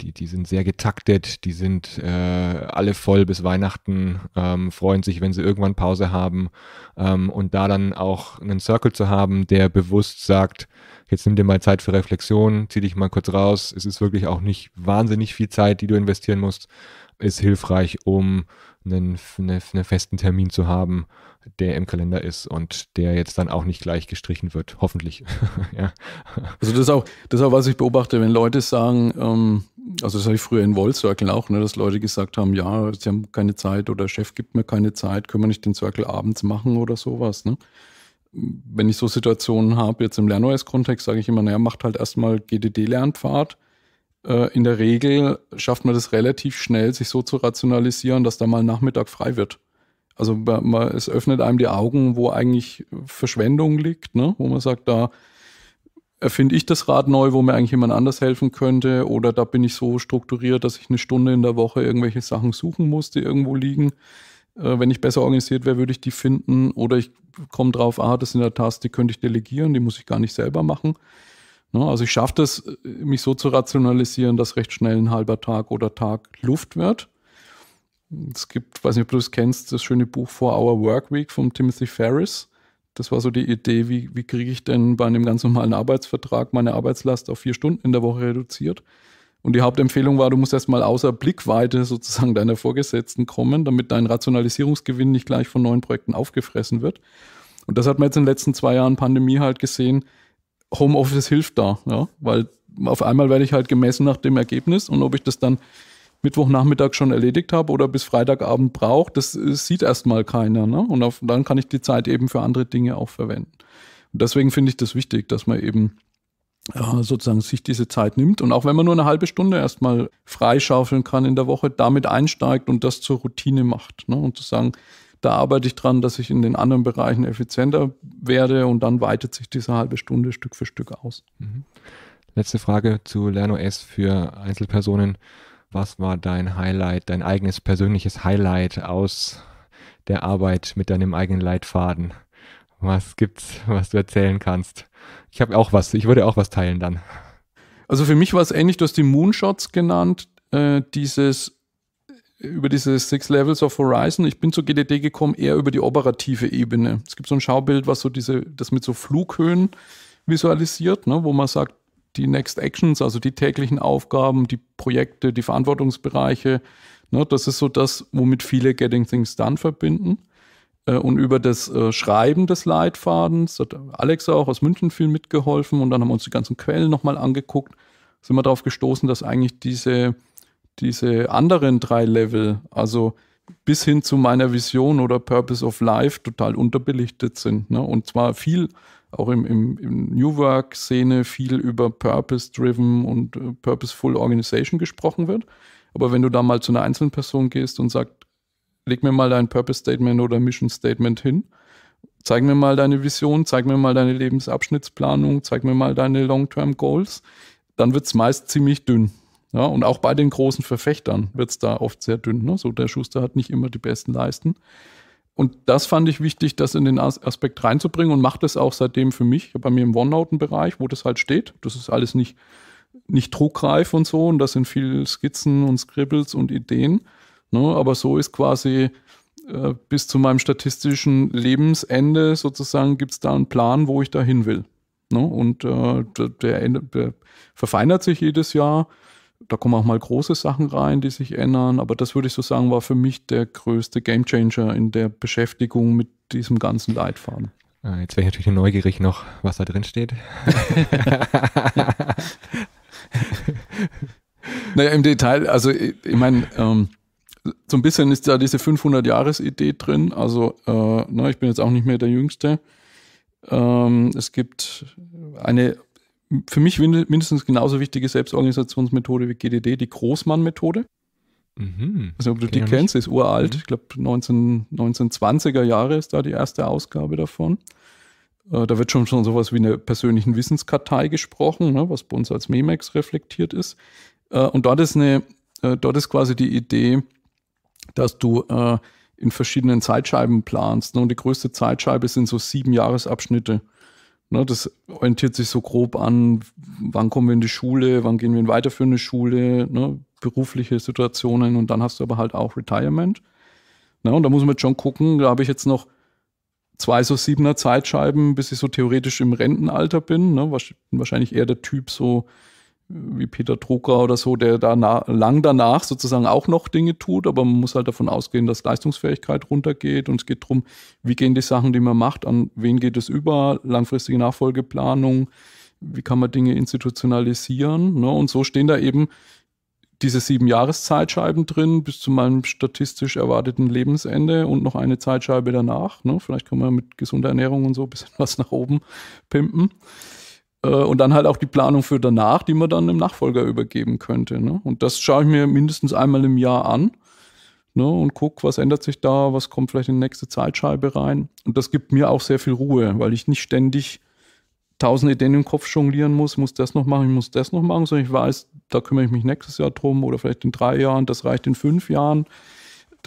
die, die sind sehr getaktet, die sind äh, alle voll bis Weihnachten, ähm, freuen sich, wenn sie irgendwann Pause haben. Ähm, und da dann auch einen Circle zu haben, der bewusst sagt, jetzt nimm dir mal Zeit für Reflexion, zieh dich mal kurz raus. Es ist wirklich auch nicht wahnsinnig viel Zeit, die du investieren musst, ist hilfreich, um einen, einen, einen festen Termin zu haben, der im Kalender ist und der jetzt dann auch nicht gleich gestrichen wird, hoffentlich. (laughs) ja. Also das ist auch, das ist auch, was ich beobachte, wenn Leute sagen, ähm, also das habe ich früher in Wall-Circle auch, ne, dass Leute gesagt haben, ja, sie haben keine Zeit oder Chef gibt mir keine Zeit, können wir nicht den Circle abends machen oder sowas. Ne? Wenn ich so Situationen habe, jetzt im LernOS-Kontext, sage ich immer, naja, macht halt erstmal GDD-Lernpfad. Äh, in der Regel schafft man das relativ schnell, sich so zu rationalisieren, dass da mal Nachmittag frei wird. Also man, es öffnet einem die Augen, wo eigentlich Verschwendung liegt, ne? wo man sagt, da erfinde ich das Rad neu, wo mir eigentlich jemand anders helfen könnte oder da bin ich so strukturiert, dass ich eine Stunde in der Woche irgendwelche Sachen suchen muss, die irgendwo liegen. Äh, wenn ich besser organisiert wäre, würde ich die finden oder ich komme drauf, ah, das sind der Tasks, die könnte ich delegieren, die muss ich gar nicht selber machen. Ne? Also ich schaffe das, mich so zu rationalisieren, dass recht schnell ein halber Tag oder Tag Luft wird es gibt, weiß nicht, ob du es kennst, das schöne Buch Four Hour Work Week von Timothy Ferris. Das war so die Idee, wie, wie kriege ich denn bei einem ganz normalen Arbeitsvertrag meine Arbeitslast auf vier Stunden in der Woche reduziert. Und die Hauptempfehlung war, du musst erstmal außer Blickweite sozusagen deiner Vorgesetzten kommen, damit dein Rationalisierungsgewinn nicht gleich von neuen Projekten aufgefressen wird. Und das hat man jetzt in den letzten zwei Jahren Pandemie halt gesehen. Homeoffice hilft da, ja? weil auf einmal werde ich halt gemessen nach dem Ergebnis und ob ich das dann Mittwochnachmittag schon erledigt habe oder bis Freitagabend brauche, das, äh, sieht erstmal keiner. Ne? Und auf, dann kann ich die Zeit eben für andere Dinge auch verwenden. Und deswegen finde ich das wichtig, dass man eben äh, sozusagen sich diese Zeit nimmt und auch wenn man nur eine halbe Stunde erstmal freischaufeln kann in der Woche, damit einsteigt und das zur Routine macht. Ne? Und zu sagen, da arbeite ich dran, dass ich in den anderen Bereichen effizienter werde und dann weitet sich diese halbe Stunde Stück für Stück aus. Mhm. Letzte Frage zu LernOS für Einzelpersonen. Was war dein Highlight, dein eigenes persönliches Highlight aus der Arbeit mit deinem eigenen Leitfaden? Was gibt's, was du erzählen kannst? Ich habe auch was, ich würde auch was teilen dann. Also für mich war es ähnlich, du hast die Moonshots genannt, äh, dieses über diese Six Levels of Horizon. Ich bin zu GDD gekommen eher über die operative Ebene. Es gibt so ein Schaubild, was so diese, das mit so Flughöhen visualisiert, ne, wo man sagt, die Next Actions, also die täglichen Aufgaben, die Projekte, die Verantwortungsbereiche. Ne, das ist so das, womit viele Getting Things Done verbinden. Äh, und über das äh, Schreiben des Leitfadens hat Alex auch aus München viel mitgeholfen und dann haben wir uns die ganzen Quellen nochmal angeguckt. Sind wir darauf gestoßen, dass eigentlich diese, diese anderen drei Level, also bis hin zu meiner Vision oder Purpose of Life total unterbelichtet sind. Ne? Und zwar viel auch im, im, im New Work-Szene viel über Purpose-Driven und äh, Purposeful Organization gesprochen wird. Aber wenn du da mal zu einer einzelnen Person gehst und sagst, leg mir mal dein Purpose-Statement oder Mission-Statement hin, zeig mir mal deine Vision, zeig mir mal deine Lebensabschnittsplanung, zeig mir mal deine Long-Term-Goals, dann wird es meist ziemlich dünn. Ja, und auch bei den großen Verfechtern wird es da oft sehr dünn. Ne? So, der Schuster hat nicht immer die besten Leisten. Und das fand ich wichtig, das in den Aspekt reinzubringen und macht das auch seitdem für mich. Bei mir im OneNote-Bereich, wo das halt steht, das ist alles nicht, nicht druckreif und so und das sind viel Skizzen und Scribbles und Ideen. Ne? Aber so ist quasi äh, bis zu meinem statistischen Lebensende sozusagen gibt es da einen Plan, wo ich da hin will. Ne? Und äh, der, der, der verfeinert sich jedes Jahr da kommen auch mal große Sachen rein, die sich ändern, aber das würde ich so sagen, war für mich der größte Gamechanger in der Beschäftigung mit diesem ganzen Leitfaden. Ah, jetzt wäre ich natürlich neugierig noch, was da drin steht. (laughs) naja, im Detail, also ich, ich meine, ähm, so ein bisschen ist da diese 500-Jahres-Idee drin. Also, äh, na, ne, ich bin jetzt auch nicht mehr der Jüngste. Ähm, es gibt eine für mich mindestens genauso wichtige Selbstorganisationsmethode wie GDD, die Großmann-Methode. Mhm. Also ob du Kenn die kennst, ist uralt. Mhm. Ich glaube 19, 1920er Jahre ist da die erste Ausgabe davon. Äh, da wird schon schon sowas wie eine persönlichen Wissenskartei gesprochen, ne, was bei uns als Memex reflektiert ist. Äh, und dort ist eine, äh, dort ist quasi die Idee, dass du in verschiedenen Zeitscheiben planst. Ne, und die größte Zeitscheibe sind so sieben Jahresabschnitte. Ne, das orientiert sich so grob an, wann kommen wir in die Schule, wann gehen wir in weiterführende Schule, ne, berufliche Situationen und dann hast du aber halt auch Retirement. Ne, und da muss man jetzt schon gucken, da habe ich jetzt noch zwei so siebener Zeitscheiben, bis ich so theoretisch im Rentenalter bin. Ne, wahrscheinlich eher der Typ so wie Peter Drucker oder so, der da lang danach sozusagen auch noch Dinge tut, aber man muss halt davon ausgehen, dass Leistungsfähigkeit runtergeht und es geht darum, wie gehen die Sachen, die man macht, an wen geht es über, langfristige Nachfolgeplanung, wie kann man Dinge institutionalisieren ne? und so stehen da eben diese sieben Jahreszeitscheiben drin bis zu meinem statistisch erwarteten Lebensende und noch eine Zeitscheibe danach. Ne? Vielleicht kann man mit gesunder Ernährung und so ein bisschen (laughs) was nach oben pimpen. Äh, und dann halt auch die Planung für danach, die man dann dem Nachfolger übergeben könnte. Ne? Und das schaue ich mir mindestens einmal im Jahr an ne? und gucke, was ändert sich da, was kommt vielleicht in die nächste Zeitscheibe rein. Und das gibt mir auch sehr viel Ruhe, weil ich nicht ständig tausend Ideen im Kopf jonglieren muss, muss das noch machen, ich muss das noch machen, sondern ich weiß, da kümmere ich mich nächstes Jahr drum oder vielleicht in drei Jahren, das reicht in fünf Jahren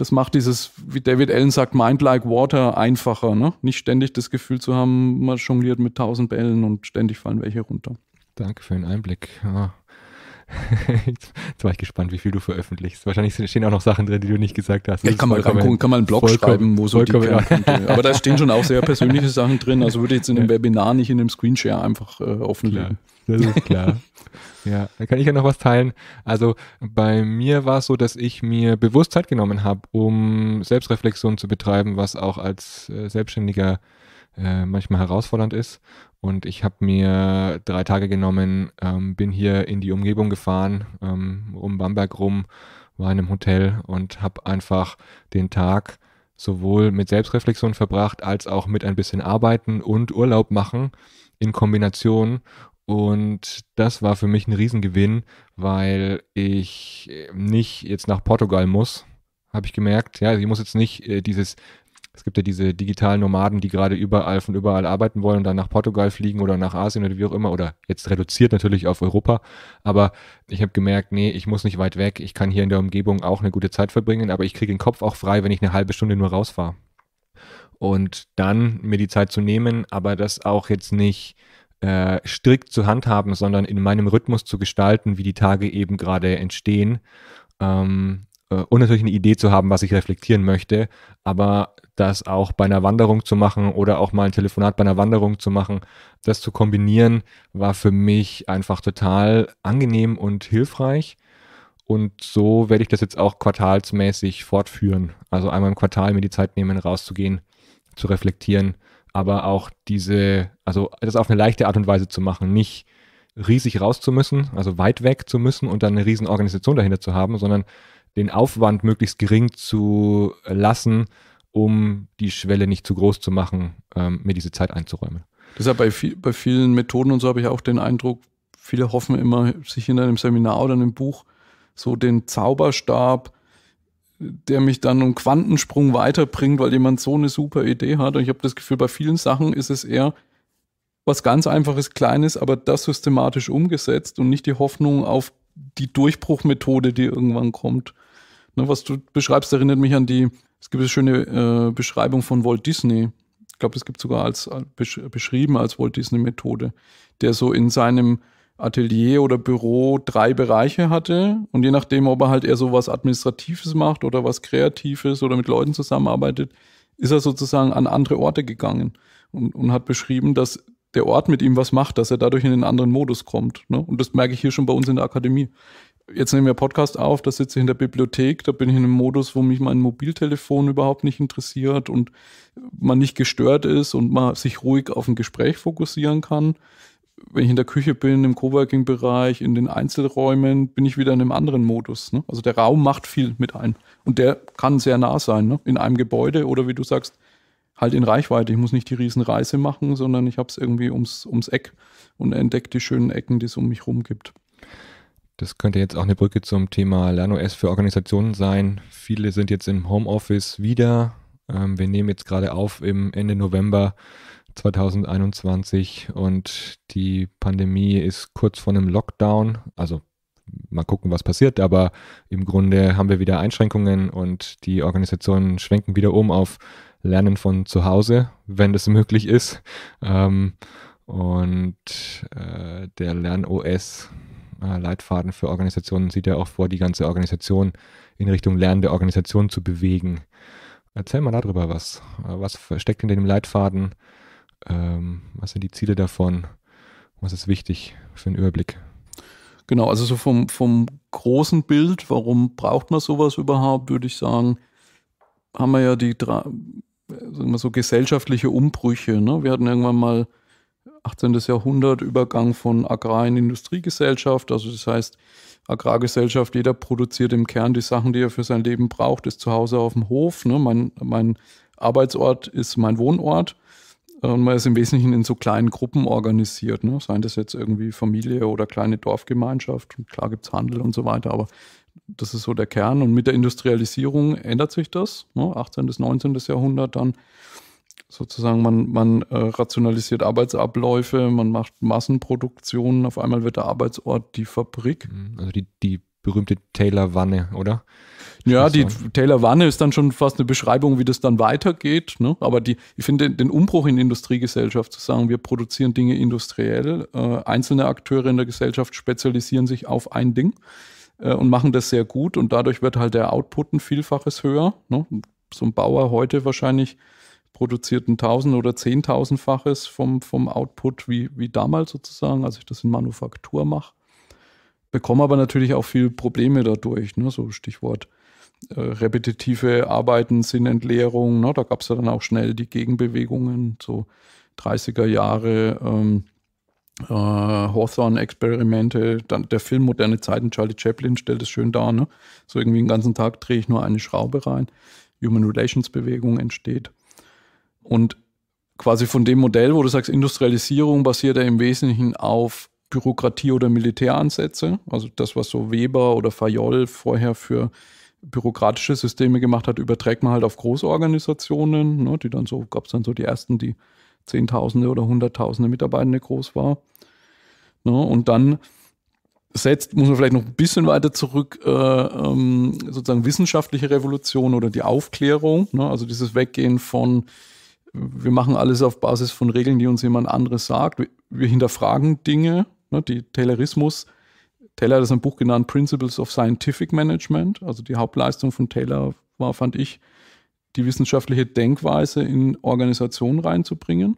das macht dieses, wie David Allen sagt, Mind Like Water einfacher. Ne? Nicht ständig das Gefühl zu haben, man jongliert mit tausend Bällen und ständig fallen welche runter. Danke für den Einblick. Ah. (laughs) Ja. Jetzt war ich gespannt, wie viel du veröffentlichst. Wahrscheinlich stehen auch noch Sachen drin, die du nicht gesagt hast. Das ich kann mal gucken, kann mal einen Blog schreiben, wo so die ja. (laughs) Aber da stehen schon auch sehr persönliche Sachen drin. Also würde ich jetzt in dem Webinar nicht in dem Screenshare einfach äh, offenlegen. Das ist klar. (laughs) ja, da kann ich ja noch was teilen. Also bei mir war es so, dass ich mir bewusst Zeit genommen habe, um Selbstreflexion zu betreiben, was auch als äh, Selbstständiger äh, manchmal herausfordernd ist. Und ich habe mir drei Tage genommen, ähm, bin hier in die Umgebung gefahren, ähm, um Bamberg rum, war in einem Hotel und habe einfach den Tag sowohl mit Selbstreflexion verbracht als auch mit ein bisschen Arbeiten und Urlaub machen in Kombination und das war für mich ein Riesengewinn, weil ich äh, nicht jetzt nach Portugal muss, habe ich gemerkt. Ja, ich muss jetzt nicht äh, dieses, es gibt ja diese digitalen Nomaden, die gerade überall von überall arbeiten wollen und dann nach Portugal fliegen oder nach Asien oder wie auch immer oder jetzt reduziert natürlich auf Europa. Aber ich habe gemerkt, nee, ich muss nicht weit weg. Ich kann hier in der Umgebung auch eine gute Zeit verbringen, aber ich kriege den Kopf auch frei, wenn ich eine halbe Stunde nur rausfahre. Und dann mir die Zeit zu nehmen, aber das auch jetzt nicht äh, strikt zu handhaben, sondern in meinem Rhythmus zu gestalten, wie die Tage eben gerade entstehen. Ähm, äh, und natürlich eine Idee zu haben, was ich reflektieren möchte, aber das auch bei einer Wanderung zu machen oder auch mal ein Telefonat bei einer Wanderung zu machen, das zu kombinieren, war für mich einfach total angenehm und hilfreich. Und so werde ich das jetzt auch quartalsmäßig fortführen. Also einmal im Quartal mir die Zeit nehmen, rauszugehen, zu reflektieren aber auch diese, also das auf eine leichte Art und Weise zu machen, nicht riesig raus zu müssen, also weit weg zu müssen und dann eine riesen Organisation dahinter zu haben, sondern den Aufwand möglichst gering zu lassen, um die Schwelle nicht zu groß zu machen, ähm, mir diese Zeit einzuräumen. Deshalb bei, viel, bei vielen Methoden und so habe ich auch den Eindruck, viele hoffen immer, sich in einem Seminar oder einem Buch so den Zauberstab der mich dann einen Quantensprung weiterbringt, weil jemand so eine super Idee hat. Und ich habe das Gefühl, bei vielen Sachen ist es eher was ganz einfaches, kleines, aber das systematisch umgesetzt und nicht die Hoffnung auf die Durchbruchmethode, die irgendwann kommt. Ne, was du beschreibst, erinnert mich an die, es gibt eine schöne äh, Beschreibung von Walt Disney. Ich glaube, es gibt sogar als beschrieben als Walt Disney Methode, der so in seinem Atelier oder Büro drei Bereiche hatte und je nachdem, ob er halt eher so was Administratives macht oder was Kreatives oder mit Leuten zusammenarbeitet, ist er sozusagen an andere Orte gegangen und, und hat beschrieben, dass der Ort mit ihm was macht, dass er dadurch in einen anderen Modus kommt. Ne? Und das merke ich hier schon bei uns in der Akademie. Jetzt nehmen wir Podcast auf, da sitze ich in der Bibliothek, da bin ich in einem Modus, wo mich mein Mobiltelefon überhaupt nicht interessiert und man nicht gestört ist und man sich ruhig auf ein Gespräch fokussieren kann wenn ich in der Küche bin, im Coworking-Bereich, in den Einzelräumen, bin ich wieder in einem anderen Modus. Ne? Also der Raum macht viel mit ein. Und der kann sehr nah sein, ne? in einem Gebäude oder wie du sagst, halt in Reichweite. Ich muss nicht die Riesenreise machen, sondern ich habe es irgendwie ums, ums Eck und entdecke die schönen Ecken, die es um mich herum gibt. Das könnte jetzt auch eine Brücke zum Thema LernOS für Organisationen sein. Viele sind jetzt im Homeoffice wieder. Ähm, wir nehmen jetzt gerade auf im Ende November. 2021 und die Pandemie ist kurz vor einem Lockdown. Also mal gucken, was passiert, aber im Grunde haben wir wieder Einschränkungen und die Organisationen schwenken wieder um auf Lernen von zu Hause, wenn das möglich ist. Ähm, und äh, der LernOS äh, Leitfaden für Organisationen sieht ja auch vor, die ganze Organisation in Richtung der Organisation zu bewegen. Erzähl mal darüber was. Äh, was steckt in dem Leitfaden? Ähm, was sind die Ziele davon? Was ist wichtig für einen Überblick? Genau, also so vom, vom großen Bild, warum braucht man sowas überhaupt, würde ich sagen, haben wir ja die drei, wir so gesellschaftliche Umbrüche. Ne? Wir hatten irgendwann mal 18. Jahrhundert Übergang von Agrar- in Industriegesellschaft, also das heißt Agrargesellschaft, jeder produziert im Kern die Sachen, die er für sein Leben braucht, ist zu Hause auf dem Hof. Ne? Mein, mein Arbeitsort ist mein Wohnort. Und man ist im Wesentlichen in so kleinen Gruppen organisiert, ne? seien das jetzt irgendwie Familie oder kleine Dorfgemeinschaft. Und klar gibt es Handel und so weiter, aber das ist so der Kern. Und mit der Industrialisierung ändert sich das, ne? 18. bis 19. Jahrhundert dann sozusagen, man, man äh, rationalisiert Arbeitsabläufe, man macht Massenproduktionen, auf einmal wird der Arbeitsort die Fabrik. Mhm, also die, die berühmte Taylor Wanne, oder? Ich ja, die Taylor Wanne ist dann schon fast eine Beschreibung, wie das dann weitergeht. Ne? Aber die, ich finde den Umbruch in Industriegesellschaft zu sagen, wir produzieren Dinge industriell, äh, einzelne Akteure in der Gesellschaft spezialisieren sich auf ein Ding äh, und machen das sehr gut und dadurch wird halt der Output ein Vielfaches höher. Ne? So ein Bauer heute wahrscheinlich produziert ein Tausend- oder Zehntausendfaches vom, vom Output wie, wie damals sozusagen, als ich das in Manufaktur mache bekomme aber natürlich auch viel Probleme dadurch, ne? so Stichwort äh, repetitive Arbeiten, Sinnentleerung, ne? da gab es ja dann auch schnell die Gegenbewegungen, so 30er Jahre, ähm, äh, Hawthorne-Experimente, dann der Film Moderne Zeiten, Charlie Chaplin stellt es schön dar, ne? so irgendwie den ganzen Tag drehe ich nur eine Schraube rein, Human Relations-Bewegung entsteht. Und quasi von dem Modell, wo du sagst, Industrialisierung basiert ja im Wesentlichen auf Bürokratie oder Militäransätze. Also das, was so Weber oder Fayol vorher für bürokratische Systeme gemacht hat, überträgt man halt auf große Organisationen, ne, die dann so, gab es dann so die ersten, die Zehntausende oder Hunderttausende Mitarbeitende groß war. Ne, und dann setzt, muss man vielleicht noch ein bisschen weiter zurück, äh, ähm, sozusagen wissenschaftliche Revolution oder die Aufklärung, ne, also dieses Weggehen von wir machen alles auf Basis von Regeln, die uns jemand anderes sagt. wir hinterfragen Dinge, ne, die Taylorismus, Taylor hat es im Buch genannt, Principles of Scientific Management. Also die Hauptleistung von Taylor war, fand ich, die wissenschaftliche Denkweise in Organisationen reinzubringen.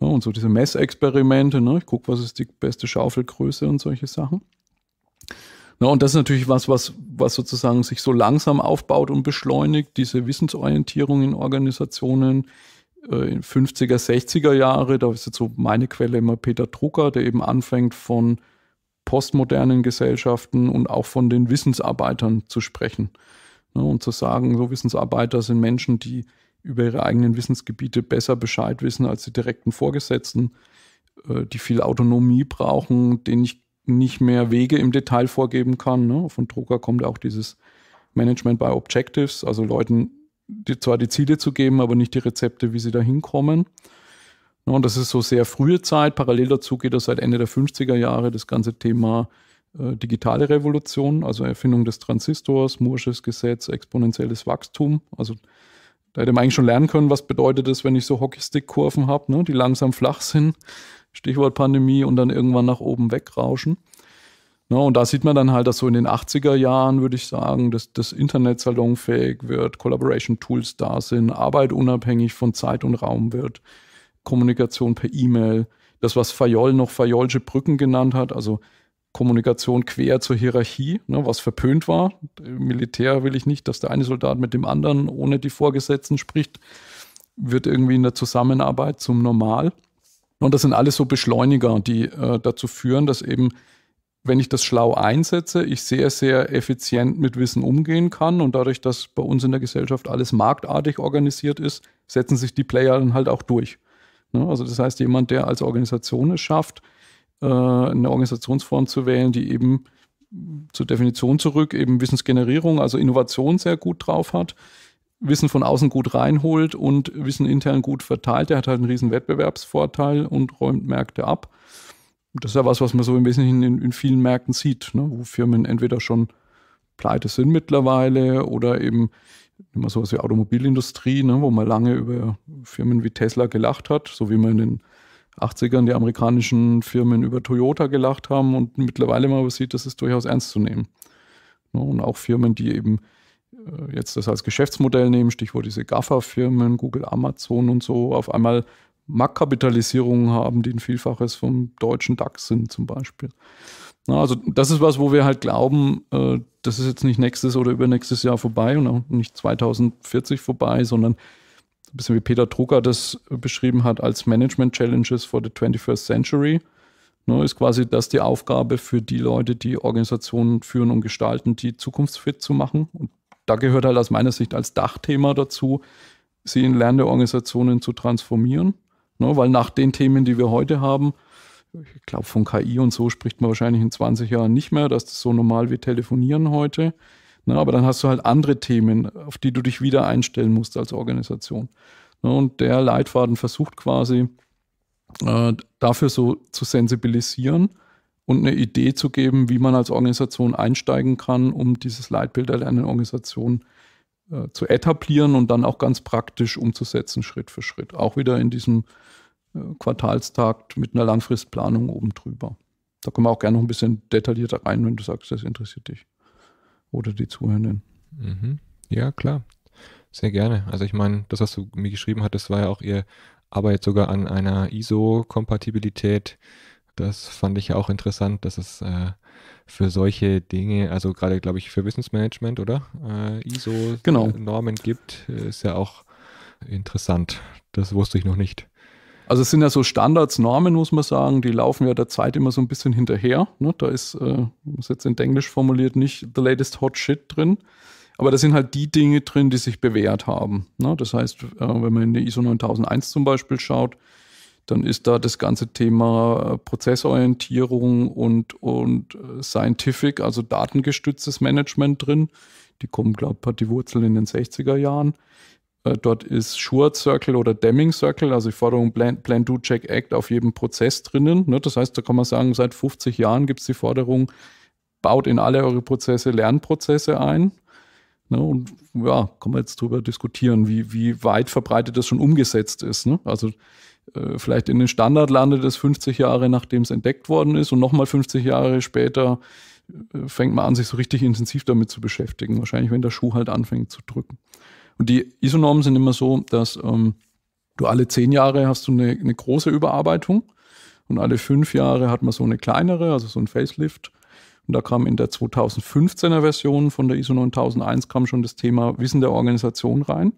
Ja, und so diese Messexperimente, ne? ich gucke, was ist die beste Schaufelgröße und solche Sachen. Ja, und das ist natürlich was, was, was sozusagen sich so langsam aufbaut und beschleunigt, diese Wissensorientierung in Organisationen, äh, 50er, 60er Jahre, da ist jetzt so meine Quelle immer Peter Drucker, der eben anfängt von postmodernen Gesellschaften und auch von den Wissensarbeitern zu sprechen. Ne, und zu sagen, so Wissensarbeiter sind Menschen, die über ihre eigenen Wissensgebiete besser Bescheid wissen als die direkten Vorgesetzten, äh, die viel Autonomie brauchen, denen ich nicht mehr Wege im Detail vorgeben kann. Ne? Von Drucker kommt auch dieses Management by Objectives, also Leuten die, zwar die Ziele zu geben, aber nicht die Rezepte, wie sie da hinkommen. Ja, und das ist so sehr frühe Zeit. Parallel dazu geht das seit Ende der 50er Jahre das ganze Thema äh, digitale Revolution, also Erfindung des Transistors, Mursches Gesetz, exponentielles Wachstum. Also da hätte man eigentlich schon lernen können, was bedeutet es, wenn ich so Hockeystick-Kurven habe, ne, die langsam flach sind, Stichwort Pandemie und dann irgendwann nach oben wegrauschen. Ne, und da sieht man dann halt, dass so in den 80er Jahren, würde ich sagen, dass das Internet salonfähig wird, Collaboration-Tools da sind, Arbeit unabhängig von Zeit und Raum wird, Kommunikation per E-Mail, das, was Fayol noch Fayolsche Brücken genannt hat, also Kommunikation quer zur Hierarchie, ne, was verpönt war. Im Militär will ich nicht, dass der eine Soldat mit dem anderen ohne die Vorgesetzten spricht, wird irgendwie in der Zusammenarbeit zum Normal. Und das sind alles so Beschleuniger, die äh, dazu führen, dass eben wenn ich das schlau einsetze, ich sehr, sehr effizient mit Wissen umgehen kann und dadurch, dass bei uns in der Gesellschaft alles marktartig organisiert ist, setzen sich die Player dann halt auch durch. Ne? Also das heißt, jemand, der als Organisation es schafft, äh, eine Organisationsform zu wählen, die eben zur Definition zurück eben Wissensgenerierung, also Innovation sehr gut drauf hat, Wissen von außen gut reinholt und Wissen intern gut verteilt, der hat halt einen riesen Wettbewerbsvorteil und räumt Märkte ab das ist ja was, was man so im Wesentlichen in, in vielen Märkten sieht, ne? wo Firmen entweder schon pleite sind mittlerweile oder eben immer so was wie Automobilindustrie, ne? wo man lange über Firmen wie Tesla gelacht hat, so wie man in den 80ern die amerikanischen Firmen über Toyota gelacht haben und mittlerweile mal sieht, das ist durchaus ernst zu nehmen. Ne? Und auch Firmen, die eben äh, jetzt das als Geschäftsmodell nehmen, Stichwort diese GAFA-Firmen, Google, Amazon und so, auf einmal Marktkapitalisierungen haben, die ein Vielfaches vom deutschen DAX sind zum Beispiel. Na, also das ist was, wo wir halt glauben, äh, das ist jetzt nicht nächstes oder übernächstes Jahr vorbei und auch nicht 2040 vorbei, sondern ein bisschen wie Peter Drucker das beschrieben hat als Management Challenges for the 21st Century. Ne, ist quasi das die Aufgabe für die Leute, die Organisationen führen und gestalten, die zukunftsfit zu machen. Und da gehört halt aus meiner Sicht als Dachthema dazu, sie in lernende Organisationen zu transformieren. Ne, weil nach den Themen, die wir heute haben, ich glaube, von KI und so spricht man wahrscheinlich in 20 Jahren nicht mehr, dass das so normal wie telefonieren heute. Ne, aber dann hast du halt andere Themen, auf die du dich wieder einstellen musst als Organisation. Ne, und der Leitfaden versucht quasi, äh, dafür so zu sensibilisieren und eine Idee zu geben, wie man als Organisation einsteigen kann, um dieses Leitbild einer Organisation zu äh, zu etablieren und dann auch ganz praktisch umzusetzen, Schritt für Schritt. Auch wieder in diesem äh, Quartalstakt mit einer Langfristplanung oben drüber. Da können wir auch gerne noch ein bisschen detaillierter rein, wenn du sagst, das interessiert dich oder die Zuhörenden. Mhm. Ja, klar. Sehr gerne. Also ich meine, das, was du mir geschrieben hattest, war ja auch ihr Arbeit sogar an einer ISO-Kompatibilität. Das fand ich ja auch interessant, dass es äh, für solche Dinge, also gerade glaube ich für Wissensmanagement, oder? Äh, ISO-Normen genau. gibt, äh, ist ja auch interessant. Das wusste ich noch nicht. Also es sind ja so Standards, Normen, muss man sagen, die laufen ja der Zeit immer so ein bisschen hinterher. Ne? Da ist, äh, ist jetzt in Englisch formuliert, nicht the latest hot shit drin. Aber da sind halt die Dinge drin, die sich bewährt haben. Ne? Das heißt, äh, wenn man in die ISO 9001 zum Beispiel schaut, dann ist da das ganze Thema äh, Prozessorientierung und, und äh, Scientific, also datengestütztes Management drin. Die kommen, glaube ich, hat die Wurzel in den 60er Jahren. Äh, dort ist Sure Circle oder Deming Circle, also die Forderung Plan, Plan Do, Check, Act auf jedem Prozess drinnen. Ne? Das heißt, da kann man sagen, seit 50 Jahren gibt es die Forderung, baut in alle eure Prozesse Lernprozesse ein. Ne, und ja, kann man jetzt darüber diskutieren, wie, wie weit verbreitet das schon umgesetzt ist. Ne? Also äh, vielleicht in den Standard landet es 50 Jahre, nachdem es entdeckt worden ist und nochmal 50 Jahre später äh, fängt man an, sich so richtig intensiv damit zu beschäftigen. Wahrscheinlich, wenn der Schuh halt anfängt zu drücken. Und die ISO-Normen sind immer so, dass ähm, du alle 10 Jahre hast du eine, eine große Überarbeitung und alle 5 Jahre hat man so eine kleinere, also so ein Facelift. Und da kam in der 2015er Version von der ISO 9001 kam schon das Thema Wissen der Organisation rein.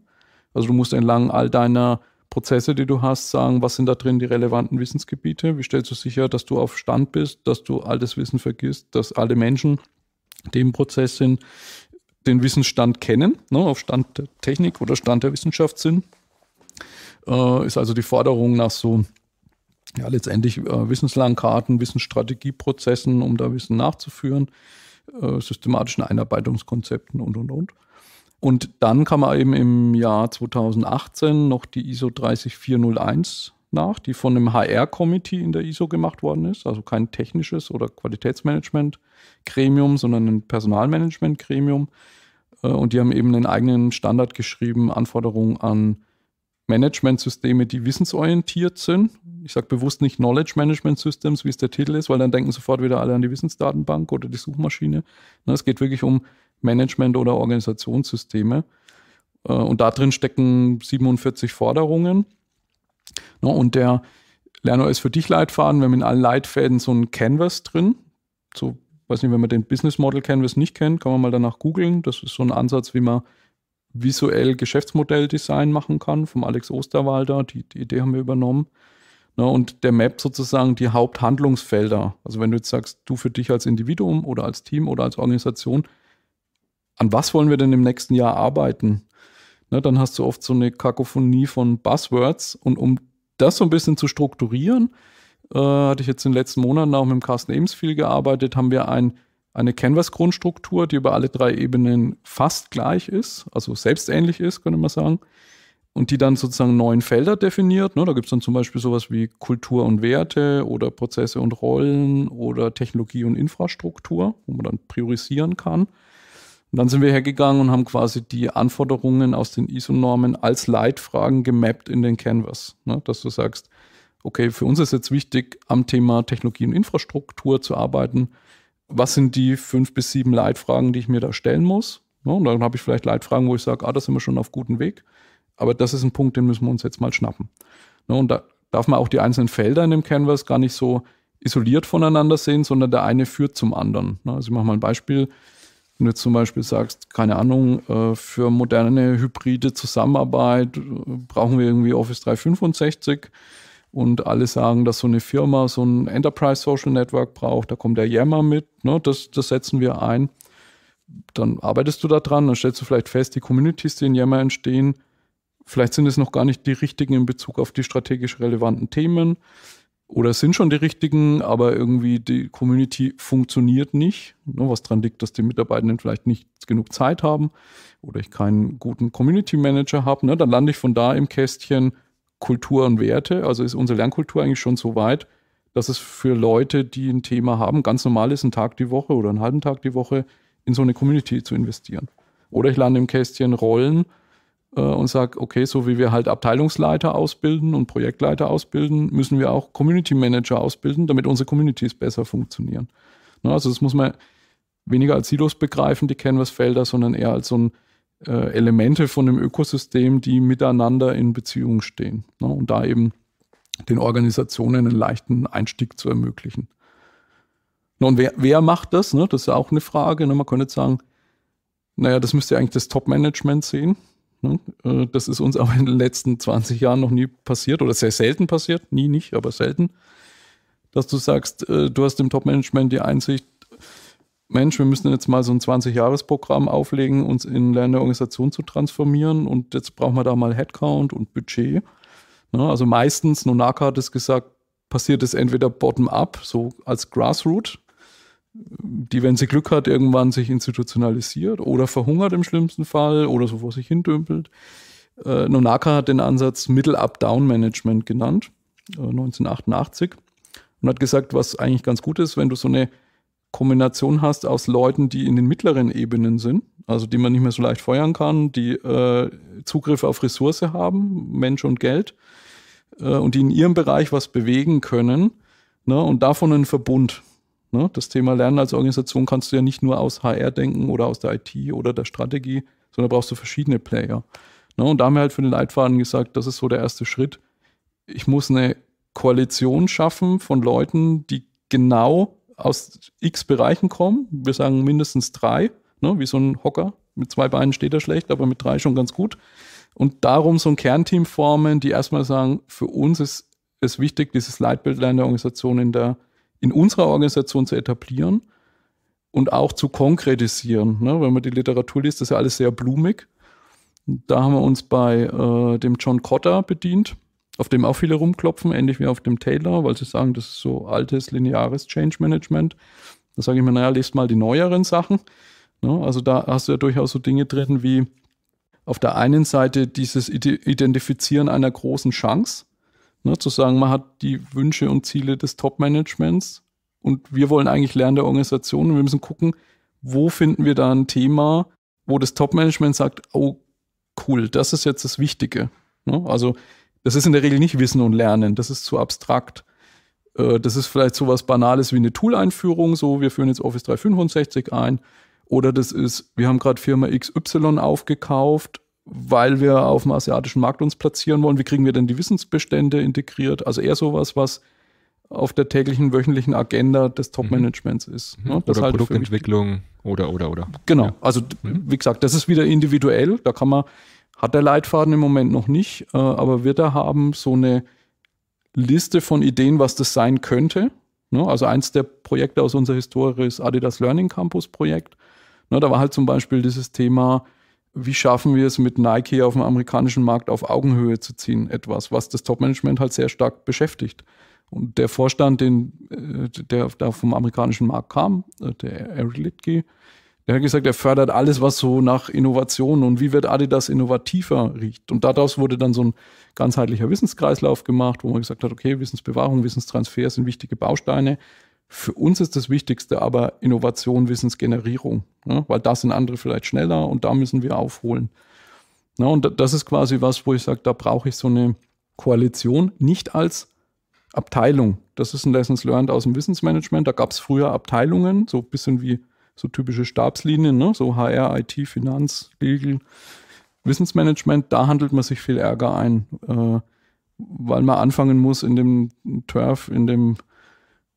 Also du musst entlang all deiner Prozesse, die du hast, sagen, was sind da drin die relevanten Wissensgebiete? Wie stellst du sicher, dass du auf Stand bist, dass du altes Wissen vergisst, dass alle Menschen, die im Prozess sind, den Wissensstand kennen, ne, auf Stand der Technik oder Stand der Wissenschaft sind? Äh, ist also die Forderung nach so ja, letztendlich äh, wissenslangen Wissensstrategieprozessen, um da Wissen nachzuführen, äh, systematischen Einarbeitungskonzepten und, und, und. Und dann kam er eben im Jahr 2018 noch die ISO 30401 nach, die von einem HR-Committee in der ISO gemacht worden ist. Also kein technisches oder Qualitätsmanagement-Gremium, sondern ein Personalmanagement-Gremium. Äh, und die haben eben einen eigenen Standard geschrieben, Anforderungen an Management-Systeme, die wissensorientiert sind. Ich sage bewusst nicht Knowledge Management Systems, wie es der Titel ist, weil dann denken sofort wieder alle an die Wissensdatenbank oder die Suchmaschine. Ne, es geht wirklich um Management- oder Organisationssysteme. Äh, und da drin stecken 47 Forderungen. Ne, und der Lerner ist für dich Leitfaden, wir haben in allen Leitfäden so einen Canvas drin. So, weiß nicht, wenn man den Business Model Canvas nicht kennt, kann man mal danach googeln. Das ist so ein Ansatz, wie man visuell Geschäftsmodelldesign machen kann, vom Alex Osterwalder. Die, die Idee haben wir übernommen. Ne, und der Map sozusagen die Haupthandlungsfelder. Also wenn du jetzt sagst, du für dich als Individuum oder als Team oder als Organisation, an was wollen wir denn im nächsten Jahr arbeiten? Ne, dann hast du oft so eine Kakophonie von Buzzwords. Und um das so ein bisschen zu strukturieren, äh, hatte ich jetzt in den letzten Monaten auch mit dem Carsten Ems viel gearbeitet, haben wir ein, eine Canvas-Grundstruktur, die über alle drei Ebenen fast gleich ist, also selbstähnlich ist, könnte man sagen. Und die dann sozusagen neun Felder definiert. Ne? Da gibt es dann zum Beispiel sowas wie Kultur und Werte oder Prozesse und Rollen oder Technologie und Infrastruktur, wo man dann priorisieren kann. Und dann sind wir hergegangen und haben quasi die Anforderungen aus den ISO-Normen als Leitfragen gemappt in den Canvas. Ne? Dass du sagst, okay, für uns ist jetzt wichtig, am Thema Technologie und Infrastruktur zu arbeiten. Was sind die fünf bis sieben Leitfragen, die ich mir da stellen muss? Ne? Und dann habe ich vielleicht Leitfragen, wo ich sage, ah, da sind wir schon auf gutem Weg. Aber das ist ein Punkt, den müssen wir uns jetzt mal schnappen. Ne? Und da darf man auch die einzelnen Felder in dem Canvas gar nicht so isoliert voneinander sehen, sondern der eine führt zum anderen. Ne? Also ich mache mal ein Beispiel wenn du zum Beispiel sagst, keine Ahnung, äh, für moderne hybride Zusammenarbeit äh, brauchen wir irgendwie Office 365 und alle sagen, dass so eine Firma so ein Enterprise Social Network braucht, da kommt der Yammer mit, ne? das, das setzen wir ein. Dann arbeitest du da dran, dann stellst du vielleicht fest, die Communities, die in Yammer entstehen, vielleicht sind es noch gar nicht die richtigen in Bezug auf die strategisch relevanten Themen oder sind schon die richtigen, aber irgendwie die Community funktioniert nicht. Ne, was daran liegt, dass die Mitarbeitenden vielleicht nicht genug Zeit haben oder ich keinen guten Community Manager habe. Ne, dann lande ich von da im Kästchen Kultur und Werte. Also ist unsere Lernkultur eigentlich schon so weit, dass es für Leute, die ein Thema haben, ganz normal ist, einen Tag die Woche oder einen halben Tag die Woche in so eine Community zu investieren. Oder ich lande im Kästchen Rollen äh, und sage, okay, so wie wir halt Abteilungsleiter ausbilden und Projektleiter ausbilden, müssen wir auch Community Manager ausbilden, damit unsere Communities besser funktionieren. Ne, also das muss man weniger als Silos begreifen, die Canvas-Felder, sondern eher als so ein äh, Elemente von einem Ökosystem, die miteinander in Beziehung stehen. Ne? Und da eben den Organisationen einen leichten Einstieg zu ermöglichen. Ne? Und wer, wer macht das? Ne? Das ist auch eine Frage. Ne? Man könnte sagen, naja, das müsste eigentlich das Top-Management sehen. Äh, das ist uns (laughs) aber in den letzten 20 Jahren noch nie passiert oder sehr selten passiert, nie nicht, aber selten, dass du sagst, äh, du hast im Top-Management die Einsicht, Mensch, wir müssen jetzt mal so ein 20-Jahres-Programm auflegen, uns in lernende Organisation zu transformieren und jetzt brauchen wir da mal Headcount und Budget. Ne, also meistens, Nonaka hat es gesagt, passiert es entweder bottom-up, so als Grassroot, die, wenn sie Glück hat, irgendwann sich institutionalisiert oder verhungert im schlimmsten Fall oder so vor sich hindümpelt. Äh, Nonaka hat den Ansatz Middle-Up-Down-Management genannt, äh, 1988, und hat gesagt, was eigentlich ganz gut ist, wenn du so eine Kombination hast aus Leuten, die in den mittleren Ebenen sind, also die man nicht mehr so leicht feuern kann, die äh, Zugriff auf Ressource haben, Mensch und Geld, äh, und die in ihrem Bereich was bewegen können, ne, und davon einen Verbund Ne? Das Thema Lernen als Organisation kannst du ja nicht nur aus HR denken oder aus der IT oder der Strategie, sondern brauchst du verschiedene Player. Ne? Und da haben wir halt für den Leitfaden gesagt, das ist so der erste Schritt. Ich muss eine Koalition schaffen von Leuten, die genau aus x Bereichen kommen. Wir sagen mindestens drei, ne? wie so ein Hocker. Mit zwei Beinen steht er schlecht, aber mit drei schon ganz gut. Und darum so ein Kernteam formen, die erstmal sagen, für uns ist es wichtig, dieses Leitbild der Organisation in der in unserer Organisation zu etablieren und auch zu konkretisieren. Ne? Wenn man die Literatur liest, ist ja alles sehr blumig. Da haben wir uns bei äh, dem John Cotter bedient, auf dem auch viele rumklopfen, ähnlich wie auf dem Taylor, weil sie sagen, das ist so altes, lineares Change Management. Da sage ich mir, naja, lest mal die neueren Sachen. Ne? Also da hast du ja durchaus so Dinge drin wie auf der einen Seite dieses Identifizieren einer großen Chance Ne, zu sagen, man hat die Wünsche und Ziele des Top-Managements und wir wollen eigentlich lernen der Organisation und wir müssen gucken, wo finden wir da ein Thema, wo das Top-Management sagt, oh cool, das ist jetzt das Wichtige. Ne? Also das ist in der Regel nicht Wissen und Lernen, das ist zu abstrakt. Äh, das ist vielleicht so was Banales wie eine Tool-Einführung, so wir führen jetzt Office 365 ein. Oder das ist, wir haben gerade Firma XY aufgekauft weil wir auf dem asiatischen Markt uns platzieren wollen. Wie kriegen wir denn die Wissensbestände integriert? Also eher sowas, was auf der täglichen, wöchentlichen Agenda des Top-Managements mhm. ist. Mhm. Ne? oder Produktentwicklung oder, oder, oder. Genau. Ja. Also, mhm. wie gesagt, das ist wieder individuell. Da kann man, hat der Leitfaden im Moment noch nicht, äh, aber wir da haben so eine Liste von Ideen, was das sein könnte. Ne? Also, eins der Projekte aus unserer Historie ist Adidas Learning Campus Projekt. Ne? Da war halt zum Beispiel dieses Thema, wie schaffen wir es mit Nike auf dem amerikanischen Markt auf Augenhöhe zu ziehen, etwas, was das Topmanagement halt sehr stark beschäftigt. Und der Vorstand, den, äh, der da vom amerikanischen Markt kam, äh, der Eric Litke, der hat gesagt, er fördert alles, was so nach Innovation und wie wird Adidas innovativer riecht. Und daraus wurde dann so ein ganzheitlicher Wissenskreislauf gemacht, wo man gesagt hat, okay, Wissensbewahrung, Wissenstransfer sind wichtige Bausteine. Für uns ist das Wichtigste aber Innovation, Wissensgenerierung, ne? weil da sind andere vielleicht schneller und da müssen wir aufholen. Ne? Und das ist quasi was, wo ich sage, da brauche ich so eine Koalition, nicht als Abteilung. Das ist ein Lessons Learned aus dem Wissensmanagement. Da gab es früher Abteilungen, so ein bisschen wie so typische Stabslinien, ne? so HR, IT, Finanz, Legal, Wissensmanagement. Da handelt man sich viel Ärger ein, äh, weil man anfangen muss, in dem Turf, in dem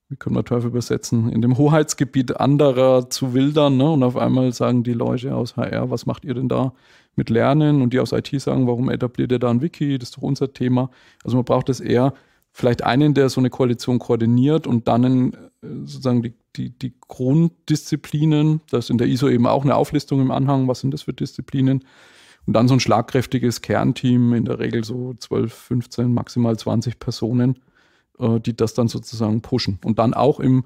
wie können wir Teufel übersetzen, in dem Hoheitsgebiet anderer zu wildern. Ne? Und auf einmal sagen die Leute aus HR, was macht ihr denn da mit Lernen? Und die aus IT sagen, warum etabliert ihr da ein Wiki? Das ist doch unser Thema. Also man braucht es eher vielleicht einen, der so eine Koalition koordiniert und dann in, äh, sozusagen die, die, die Grunddisziplinen, da ist in der ISO eben auch eine Auflistung im Anhang, was sind das für Disziplinen. Und dann so ein schlagkräftiges Kernteam, in der Regel so 12, 15, maximal 20 Personen äh, die das dann sozusagen pushen. Und dann auch im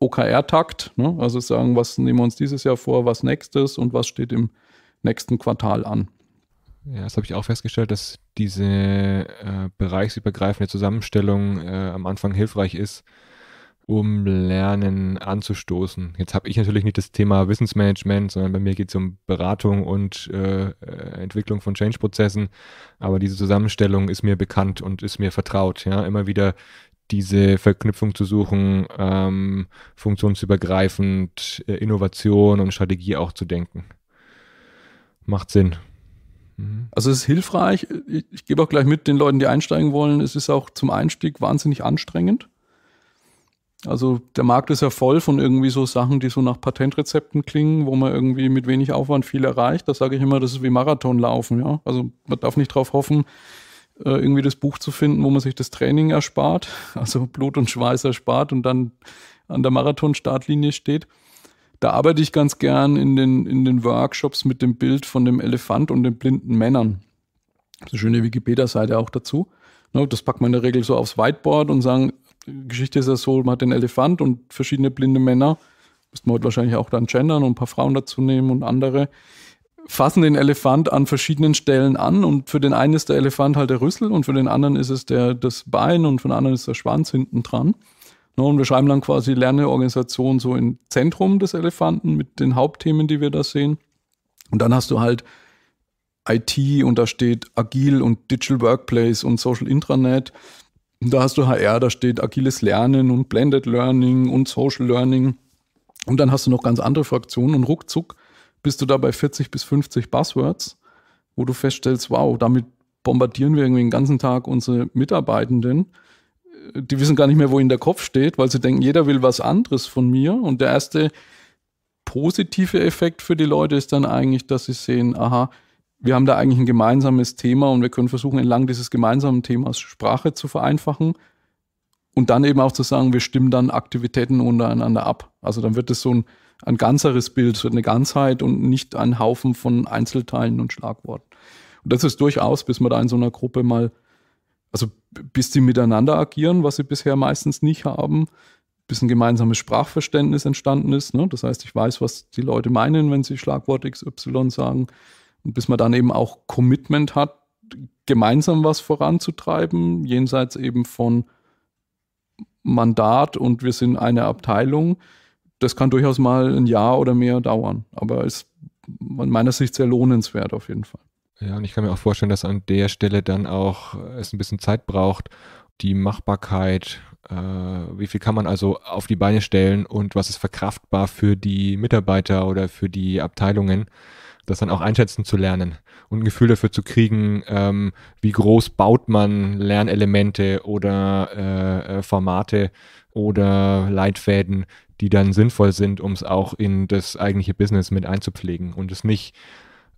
OKR-Takt, ne? also sagen, was nehmen wir uns dieses Jahr vor, was nächstes und was steht im nächsten Quartal an. Ja, das habe ich auch festgestellt, dass diese äh, bereichsübergreifende Zusammenstellung äh, am Anfang hilfreich ist, um Lernen anzustoßen. Jetzt habe ich natürlich nicht das Thema Wissensmanagement, sondern bei mir geht es um Beratung und äh, äh, Entwicklung von Change-Prozessen. Aber diese Zusammenstellung ist mir bekannt und ist mir vertraut. Ja? Immer wieder diese Verknüpfung zu suchen, ähm, funktionsübergreifend äh, Innovation und Strategie auch zu denken. Macht Sinn. Mhm. Also es ist hilfreich. Ich, ich gebe auch gleich mit den Leuten, die einsteigen wollen. Es ist auch zum Einstieg wahnsinnig anstrengend. Also der Markt ist ja voll von irgendwie so Sachen, die so nach Patentrezepten klingen, wo man irgendwie mit wenig Aufwand viel erreicht. Das sage ich immer, das ist wie Marathonlaufen. Ja? Also man darf nicht darauf hoffen, äh, irgendwie das Buch zu finden, wo man sich das Training erspart, (laughs) also Blut und Schweiß erspart und dann an der Marathon-Startlinie steht. Da arbeite ich ganz gern in den, in den Workshops mit dem Bild von dem Elefant und den blinden Männern. Das ist eine schöne Wikipedia-Seite auch dazu. Ne, das packt man in der Regel so aufs Whiteboard und sagen, Geschichte ist ja so, man hat den Elefant und verschiedene blinde Männer, müsste man heute wahrscheinlich auch dann gendern und ein paar Frauen dazu nehmen und andere, fassen den Elefant an verschiedenen Stellen an und für den einen ist der Elefant halt der Rüssel und für den anderen ist es der, das Bein und für den anderen ist der Schwanz hinten dran. Ne, und wir schreiben dann quasi Lerneorganisation so im Zentrum des Elefanten mit den Hauptthemen, die wir da sehen. Und dann hast du halt IT und da steht Agil und Digital Workplace und Social Intranet da hast du HR, da steht agiles Lernen und Blended Learning und Social Learning. Und dann hast du noch ganz andere Fraktionen und ruckzuck bist du da bei 40 bis 50 Buzzwords, wo du feststellst, wow, damit bombardieren wir irgendwie den ganzen Tag unsere Mitarbeitenden. Die wissen gar nicht mehr, wo ihnen der Kopf steht, weil sie denken, jeder will was anderes von mir. Und der erste positive Effekt für die Leute ist dann eigentlich, dass sie sehen, aha, wir haben da eigentlich ein gemeinsames Thema und wir können versuchen, entlang dieses gemeinsamen Themas Sprache zu vereinfachen und dann eben auch zu sagen, wir stimmen dann Aktivitäten untereinander ab. Also dann wird es so ein, ein ganzeres Bild, es eine Ganzheit und nicht ein Haufen von Einzelteilen und Schlagworten. Und das ist durchaus, bis man da in so einer Gruppe mal, also bis die miteinander agieren, was sie bisher meistens nicht haben, bis ein gemeinsames Sprachverständnis entstanden ist. Ne? Das heißt, ich weiß, was die Leute meinen, wenn sie Schlagwort XY sagen bis man dann eben auch Commitment hat, gemeinsam was voranzutreiben, jenseits eben von Mandat und wir sind eine Abteilung, das kann durchaus mal ein Jahr oder mehr dauern. Aber es ist an meiner Sicht sehr lohnenswert auf jeden Fall. Ja, und ich kann mir auch vorstellen, dass an der Stelle dann auch es ein bisschen Zeit braucht, die Machbarkeit, äh, wie viel kann man also auf die Beine stellen und was ist verkraftbar für die Mitarbeiter oder für die Abteilungen das dann auch einschätzen zu lernen und ein Gefühl dafür zu kriegen, ähm, wie groß baut man Lernelemente oder äh, äh Formate oder Leitfäden, die dann sinnvoll sind, um es auch in das eigentliche Business mit einzupflegen und es nicht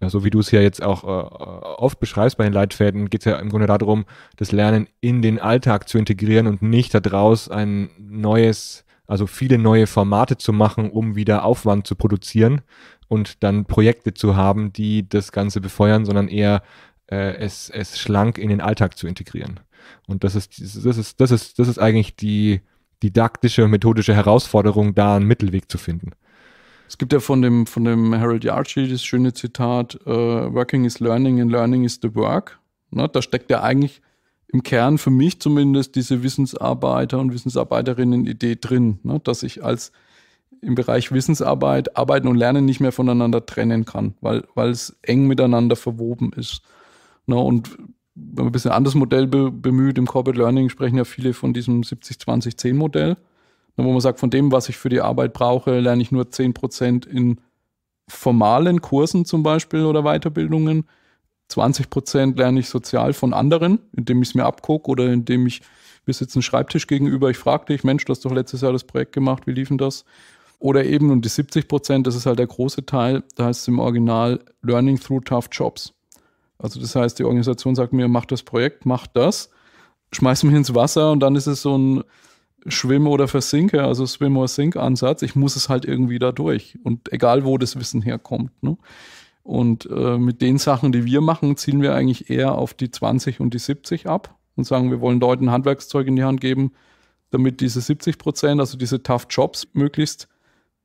so wie du es ja jetzt auch äh, oft beschreibst bei den Leitfäden, geht es ja im Grunde darum, das Lernen in den Alltag zu integrieren und nicht daraus ein neues, also viele neue Formate zu machen, um wieder Aufwand zu produzieren, und dann Projekte zu haben, die das Ganze befeuern, sondern eher äh, es, es schlank in den Alltag zu integrieren. Und das ist, das ist, das ist, das ist eigentlich die didaktische und methodische Herausforderung, da einen Mittelweg zu finden. Es gibt ja von dem, von dem Harold Yarchi das schöne Zitat, uh, Working is learning and learning is the work. Na, ne? da steckt ja eigentlich im Kern für mich zumindest diese Wissensarbeiter und Wissensarbeiterinnen-Idee drin, ne? dass ich als im Bereich Wissensarbeit Arbeiten und Lernen nicht mehr voneinander trennen kann, weil, weil es eng miteinander verwoben ist. Ne? Und wenn man ein bisschen anderes Modell be bemüht, im Corporate Learning sprechen ja viele von diesem 70-20-10-Modell, ne, wo man sagt, von dem, was ich für die Arbeit brauche, lerne ich nur 10% in formalen Kursen zum Beispiel oder Weiterbildungen. 20% lerne ich sozial von anderen, indem ich es mir abgucke oder indem ich, wir sitzen Schreibtisch gegenüber, ich frage dich, Mensch, du hast doch letztes Jahr das Projekt gemacht, wie lief denn das? Oder eben, und die 70 Prozent, das ist halt der große Teil, da heißt es im Original Learning through tough jobs. Also das heißt, die Organisation sagt mir, mach das Projekt, mach das, schmeiß mich ins Wasser und dann ist es so ein Schwimm- oder Versinke, also Swim- oder Sink-Ansatz. Ich muss es halt irgendwie da durch. Und egal, wo das Wissen herkommt. Ne? Und äh, mit den Sachen, die wir machen, zielen wir eigentlich eher auf die 20 und die 70 ab und sagen, wir wollen Leuten Handwerkszeug in die Hand geben, damit diese 70 Prozent, also diese Tough Jobs, möglichst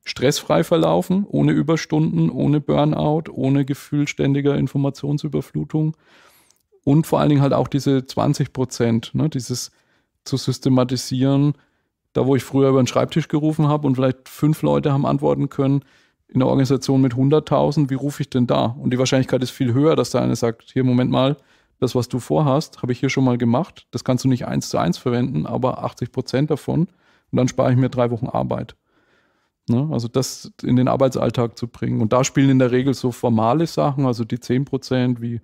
stressfrei verlaufen, ohne Überstunden, ohne Burnout, ohne Gefühl ständiger Informationsüberflutung und vor allen Dingen halt auch diese 20 Prozent, ne, dieses zu systematisieren, da wo ich früher über den Schreibtisch gerufen habe und vielleicht fünf Leute haben antworten können, in einer Organisation mit 100.000, wie rufe ich denn da? Und die Wahrscheinlichkeit ist viel höher, dass da einer sagt, hier, Moment mal, das, was du vorhast, habe ich hier schon mal gemacht. Das kannst du nicht eins zu eins verwenden, aber 80 Prozent davon. Und dann spare ich mir drei Wochen Arbeit. Ne? Also das in den Arbeitsalltag zu bringen. Und da spielen in der Regel so formale Sachen, also die 10 Prozent wie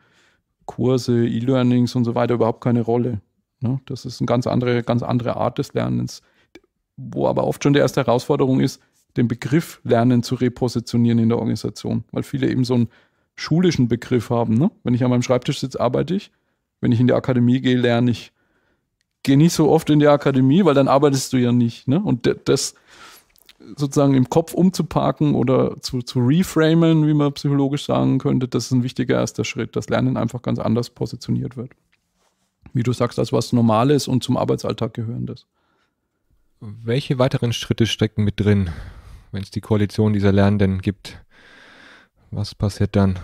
Kurse, E-Learnings und so weiter überhaupt keine Rolle. Ne? Das ist eine ganz andere, ganz andere Art des Lernens, wo aber oft schon die erste Herausforderung ist, den Begriff Lernen zu repositionieren in der Organisation, weil viele eben so einen schulischen Begriff haben. Ne? Wenn ich an meinem Schreibtisch sitze, arbeite ich. Wenn ich in die Akademie gehe, lerne ich. Gehe nicht so oft in die Akademie, weil dann arbeitest du ja nicht. Ne? Und das, sozusagen im Kopf umzuparken oder zu, zu reframen, wie man psychologisch sagen könnte, das ist ein wichtiger erster Schritt, dass Lernen einfach ganz anders positioniert wird. Wie du sagst, als was Normales und zum Arbeitsalltag gehörendes. Welche weiteren Schritte stecken mit drin, wenn es die Koalition dieser Lernenden gibt? Was passiert dann?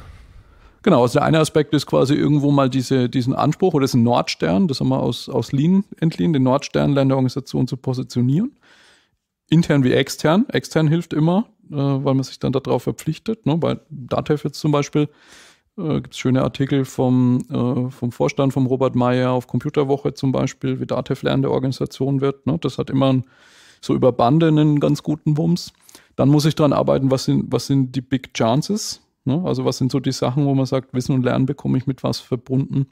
Genau, also der eine Aspekt ist quasi irgendwo mal diese, diesen Anspruch oder diesen Nordstern, das haben wir aus, aus Lean entliehen, den Nordstern Lernorganisation zu positionieren intern wie extern. Extern hilft immer, äh, weil man sich dann darauf verpflichtet. Ne? Bei DATEV jetzt zum Beispiel äh, gibt es schöne Artikel vom, äh, vom Vorstand, vom Robert Mayer auf Computerwoche zum Beispiel, wie DATEV lernende Organisation wird. Ne? Das hat immer ein, so über Bande einen ganz guten Wumms. Dann muss ich dran arbeiten, was sind, was sind die Big Chances? Ne? Also was sind so die Sachen, wo man sagt, Wissen und Lernen bekomme ich mit was verbunden,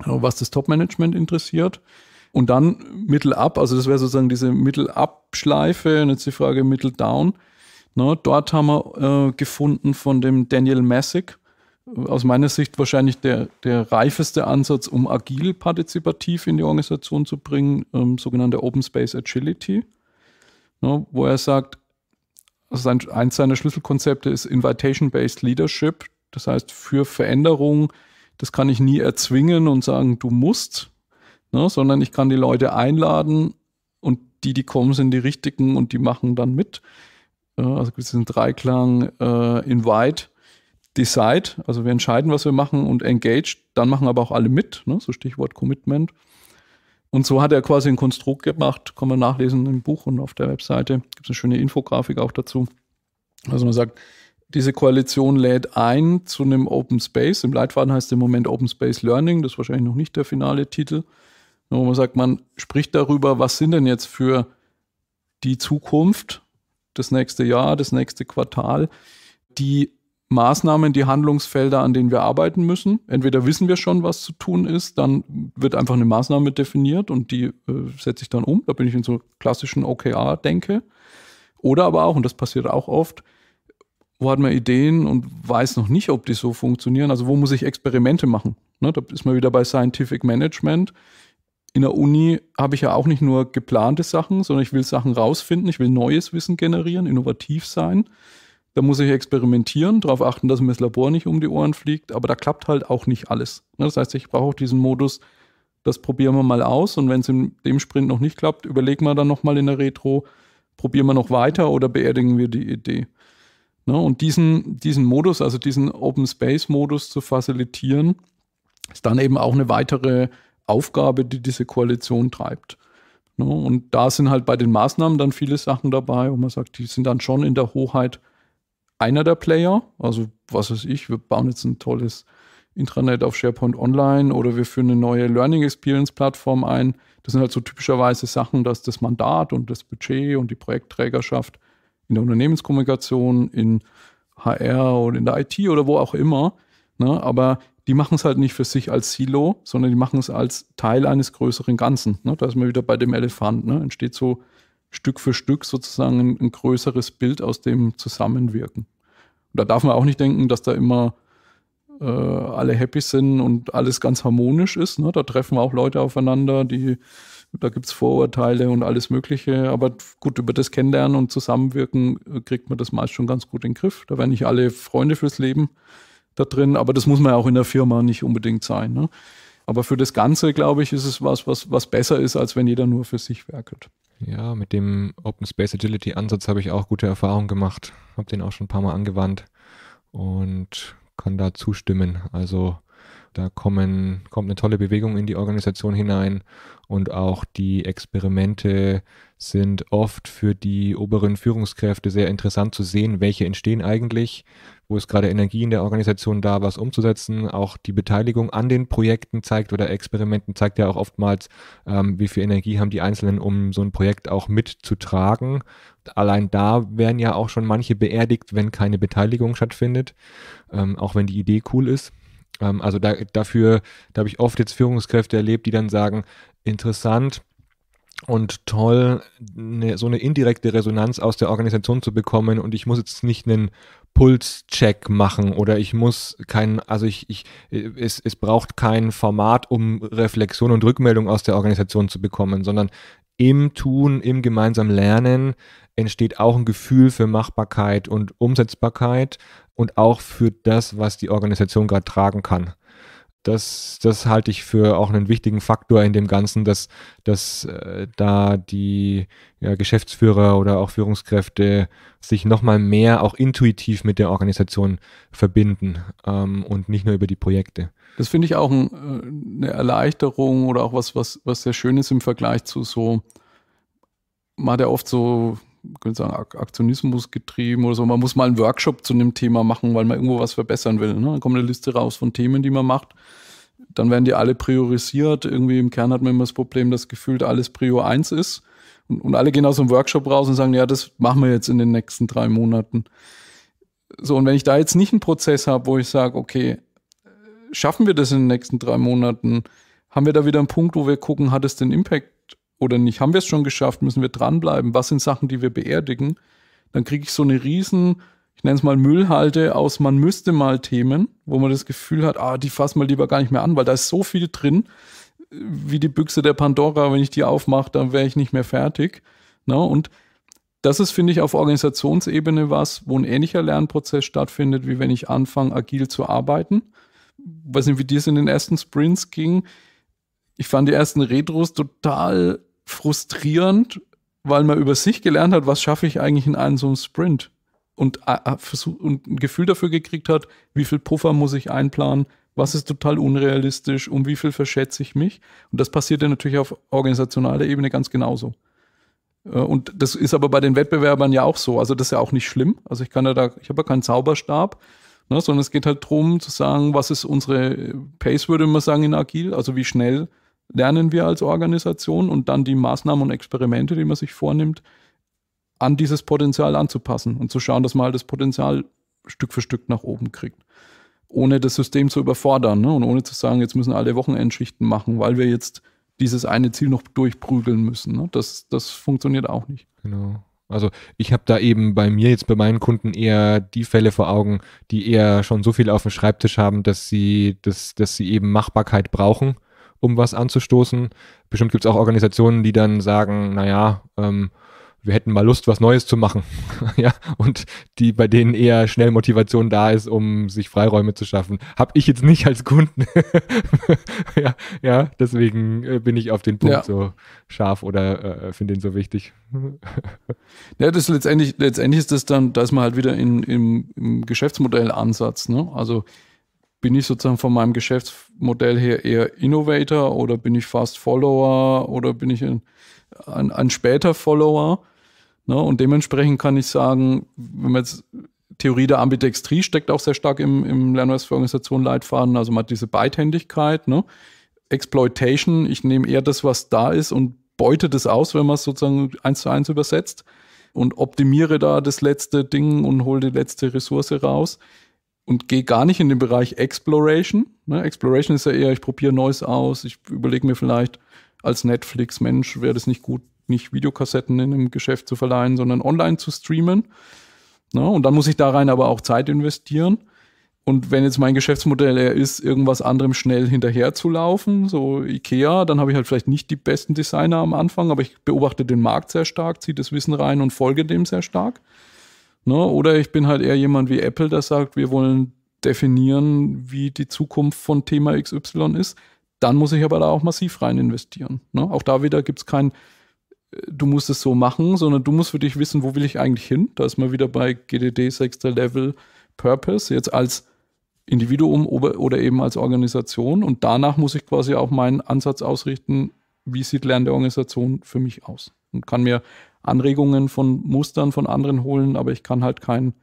äh, was das Top-Management interessiert. Und dann Mittel-Up, also das wäre sozusagen diese Mittel-Up-Schleife, und jetzt die Frage Mittel-Down. Ne, dort haben wir äh, gefunden von dem Daniel Messick, äh, aus meiner Sicht wahrscheinlich der, der reifeste Ansatz, um agil partizipativ in die Organisation zu bringen, ähm, sogenannte Open Space Agility, ne, wo er sagt, also sein, eins seiner Schlüsselkonzepte ist Invitation-Based Leadership, das heißt für Veränderungen, das kann ich nie erzwingen und sagen, du musst, ne, sondern ich kann die Leute einladen und die, die kommen, sind die richtigen und die machen dann mit. Also gibt es einen Dreiklang äh, Invite, Decide, also wir entscheiden, was wir machen und Engage, dann machen aber auch alle mit, ne? so Stichwort Commitment. Und so hat er quasi ein Konstrukt gemacht, kann man nachlesen im Buch und auf der Webseite, gibt es eine schöne Infografik auch dazu. Also man sagt, diese Koalition lädt ein zu einem Open Space, im Leitfaden heißt es im Moment Open Space Learning, das ist wahrscheinlich noch nicht der finale Titel, wo man sagt, man spricht darüber, was sind denn jetzt für die Zukunft, das nächste Jahr, das nächste Quartal, die Maßnahmen, die Handlungsfelder, an denen wir arbeiten müssen. Entweder wissen wir schon, was zu tun ist, dann wird einfach eine Maßnahme definiert und die äh, setze ich dann um. Da bin ich in so klassischen OKR-Denke. Oder aber auch, und das passiert auch oft, wo hat man Ideen und weiß noch nicht, ob die so funktionieren. Also wo muss ich Experimente machen? Ne, da ist man wieder bei Scientific Management in der Uni habe ich ja auch nicht nur geplante Sachen, sondern ich will Sachen rausfinden, ich will neues Wissen generieren, innovativ sein. Da muss ich experimentieren, darauf achten, dass mir das Labor nicht um die Ohren fliegt, aber da klappt halt auch nicht alles. Ne? Das heißt, ich brauche auch diesen Modus, das probieren wir mal aus und wenn es in dem Sprint noch nicht klappt, überlegen wir dann nochmal in der Retro, probieren wir noch weiter oder beerdigen wir die Idee. Ne? Und diesen, diesen Modus, also diesen Open Space Modus zu facilitieren, ist dann eben auch eine weitere Aufgabe, die diese Koalition treibt. Ne? Und da sind halt bei den Maßnahmen dann viele Sachen dabei, wo man sagt, die sind dann schon in der Hoheit einer der Player. Also was weiß ich, wir bauen jetzt ein tolles Intranet auf SharePoint Online oder wir führen eine neue Learning Experience Plattform ein. Das sind halt so typischerweise Sachen, dass das Mandat und das Budget und die Projektträgerschaft in der Unternehmenskommunikation, in HR oder in der IT oder wo auch immer. Ne? Aber die machen es halt nicht für sich als Silo, sondern die machen es als Teil eines größeren Ganzen. Ne? Da ist man wieder bei dem Elefant. Ne? Entsteht so Stück für Stück sozusagen ein, ein größeres Bild aus dem Zusammenwirken. Und da darf man auch nicht denken, dass da immer äh, alle happy sind und alles ganz harmonisch ist. Ne? Da treffen auch Leute aufeinander, die da gibt es Vorurteile und alles Mögliche. Aber gut, über das Kennenlernen und Zusammenwirken äh, kriegt man das meist schon ganz gut in den Griff. Da werden nicht alle Freunde fürs Leben, da drin, aber das muss man ja auch in der Firma nicht unbedingt sein. Ne? Aber für das Ganze, glaube ich, ist es was, was, was besser ist, als wenn jeder nur für sich werkelt. Ja, mit dem Open Space Agility Ansatz habe ich auch gute Erfahrungen gemacht, habe den auch schon ein paar Mal angewandt und kann da zustimmen. Also da kommen, kommt eine tolle Bewegung in die Organisation hinein und auch die Experimente sind oft für die oberen Führungskräfte sehr interessant zu sehen, welche entstehen eigentlich, wo ist gerade Energie in der Organisation da, was umzusetzen. Auch die Beteiligung an den Projekten zeigt oder Experimenten zeigt ja auch oftmals, ähm, wie viel Energie haben die Einzelnen, um so ein Projekt auch mitzutragen. Allein da werden ja auch schon manche beerdigt, wenn keine Beteiligung stattfindet, ähm, auch wenn die Idee cool ist. Ähm, also da, dafür, da habe ich oft jetzt Führungskräfte erlebt, die dann sagen, interessant, und toll, eine, so eine indirekte Resonanz aus der Organisation zu bekommen und ich muss jetzt nicht einen Pulscheck machen oder ich muss keinen, also ich, ich, es, es braucht kein Format, um Reflexion und Rückmeldung aus der Organisation zu bekommen, sondern im Tun, im gemeinsamen Lernen entsteht auch ein Gefühl für Machbarkeit und Umsetzbarkeit und auch für das, was die Organisation gerade tragen kann das, das halte ich für auch einen wichtigen Faktor in dem Ganzen, dass, dass äh, da die ja, Geschäftsführer oder auch Führungskräfte sich nochmal mehr auch intuitiv mit der Organisation verbinden ähm, und nicht nur über die Projekte. Das finde ich auch ein, äh, eine Erleichterung oder auch was, was, was sehr schön ist im Vergleich zu so, man hat ja oft so könnte sagen, Aktionismus getrieben oder so. Man muss mal einen Workshop zu einem Thema machen, weil man irgendwo was verbessern will. Ne? Dann kommt eine Liste raus von Themen, die man macht. Dann werden die alle priorisiert. Irgendwie im Kern hat man immer das Problem, dass gefühlt alles Prior 1 ist. Und, und alle gehen aus dem Workshop raus und sagen, ja, das machen wir jetzt in den nächsten drei Monaten. So, und wenn ich da jetzt nicht einen Prozess habe, wo ich sage, okay, schaffen wir das in den nächsten drei Monaten? Haben wir da wieder einen Punkt, wo wir gucken, hat es den Impact, oder nicht? Haben wir es schon geschafft? Müssen wir dranbleiben? Was sind Sachen, die wir beerdigen? Dann kriege ich so eine riesen, ich nenne es mal Müllhalte aus man müsste mal Themen, wo man das Gefühl hat, ah, die fassen wir lieber gar nicht mehr an, weil da ist so viel drin, wie die Büchse der Pandora, wenn ich die aufmache, dann wäre ich nicht mehr fertig. Na, ne? und das ist, finde ich, auf Organisationsebene was, wo ein ähnlicher Lernprozess stattfindet, wie wenn ich anfange, agil zu arbeiten. weiß nicht, wie dir es in den ersten Sprints ging. Ich fand die ersten Retros total frustrierend, weil man über sich gelernt hat, was schaffe ich eigentlich in einem so einem Sprint und, äh, äh, und ein Gefühl dafür gekriegt hat, wie viel Puffer muss ich einplanen, was ist total unrealistisch, um wie viel verschätze ich mich. Und das passiert ja natürlich auf organisationaler Ebene ganz genauso. Äh, und das ist aber bei den Wettbewerbern ja auch so. Also das ist ja auch nicht schlimm. Also ich kann ja da, ich habe ja keinen Zauberstab, ne, sondern es geht halt darum zu sagen, was ist unsere Pace, würde man sagen, in Agil. Also wie schnell lernen wir als Organisation und dann die Maßnahmen und Experimente, die man sich vornimmt, an dieses Potenzial anzupassen und zu schauen, dass man halt das Potenzial Stück für Stück nach oben kriegt. Ohne das System zu überfordern ne? und ohne zu sagen, jetzt müssen alle Wochenendschichten machen, weil wir jetzt dieses eine Ziel noch durchprügeln müssen. Ne? Das, das funktioniert auch nicht. Genau. Also ich habe da eben bei mir jetzt bei meinen Kunden eher die Fälle vor Augen, die eher schon so viel auf dem Schreibtisch haben, dass sie, dass, dass sie eben Machbarkeit brauchen um was anzustoßen. Bestimmt gibt es auch Organisationen, die dann sagen, naja, ähm, wir hätten mal Lust, was Neues zu machen. (laughs) ja, und die, bei denen eher schnell Motivation da ist, um sich Freiräume zu schaffen. Habe ich jetzt nicht als Kunden. (laughs) ja, ja, deswegen äh, bin ich auf den Punkt ja. so scharf oder äh, finde ihn so wichtig. (laughs) ja, das letztendlich, letztendlich ist das dann, da ist man halt wieder in, im, im Geschäftsmodellansatz. Ne? Also bin ich sozusagen von meinem Geschäftsmodell her eher Innovator oder bin ich Fast Follower oder bin ich ein, ein, ein später Follower? Ne? Und dementsprechend kann ich sagen, wenn man jetzt Theorie der Ambidextrie steckt auch sehr stark im, im Lernweis für Organisation Leitfaden, also man hat diese Beidhändigkeit, ne? Exploitation, ich nehme eher das, was da ist und beute das aus, wenn man es sozusagen eins zu eins übersetzt und optimiere da das letzte Ding und hole die letzte Ressource raus und gehe gar nicht in den Bereich Exploration. Ne, Exploration ist ja eher, ich probiere Neues aus, ich überlege mir vielleicht als Netflix-Mensch, wäre das nicht gut, nicht Videokassetten in einem Geschäft zu verleihen, sondern online zu streamen. Ne, und dann muss ich da rein aber auch Zeit investieren. Und wenn jetzt mein Geschäftsmodell eher ist, irgendwas anderem schnell hinterherzulaufen, so IKEA, dann habe ich halt vielleicht nicht die besten Designer am Anfang, aber ich beobachte den Markt sehr stark, ziehe das Wissen rein und folge dem sehr stark. Ne? Oder ich bin halt eher jemand wie Apple, der sagt, wir wollen definieren, wie die Zukunft von Thema XY ist. Dann muss ich aber da auch massiv rein investieren. Ne? Auch da wieder gibt es kein, äh, du musst es so machen, sondern du musst für dich wissen, wo will ich eigentlich hin. Da ist man wieder bei GDD, sechster Level, Purpose, jetzt als Individuum oder eben als Organisation. Und danach muss ich quasi auch meinen Ansatz ausrichten, wie sieht Lern der Organisation für mich aus. Und kann mir Anregungen von Mustern von anderen holen, aber ich kann halt kein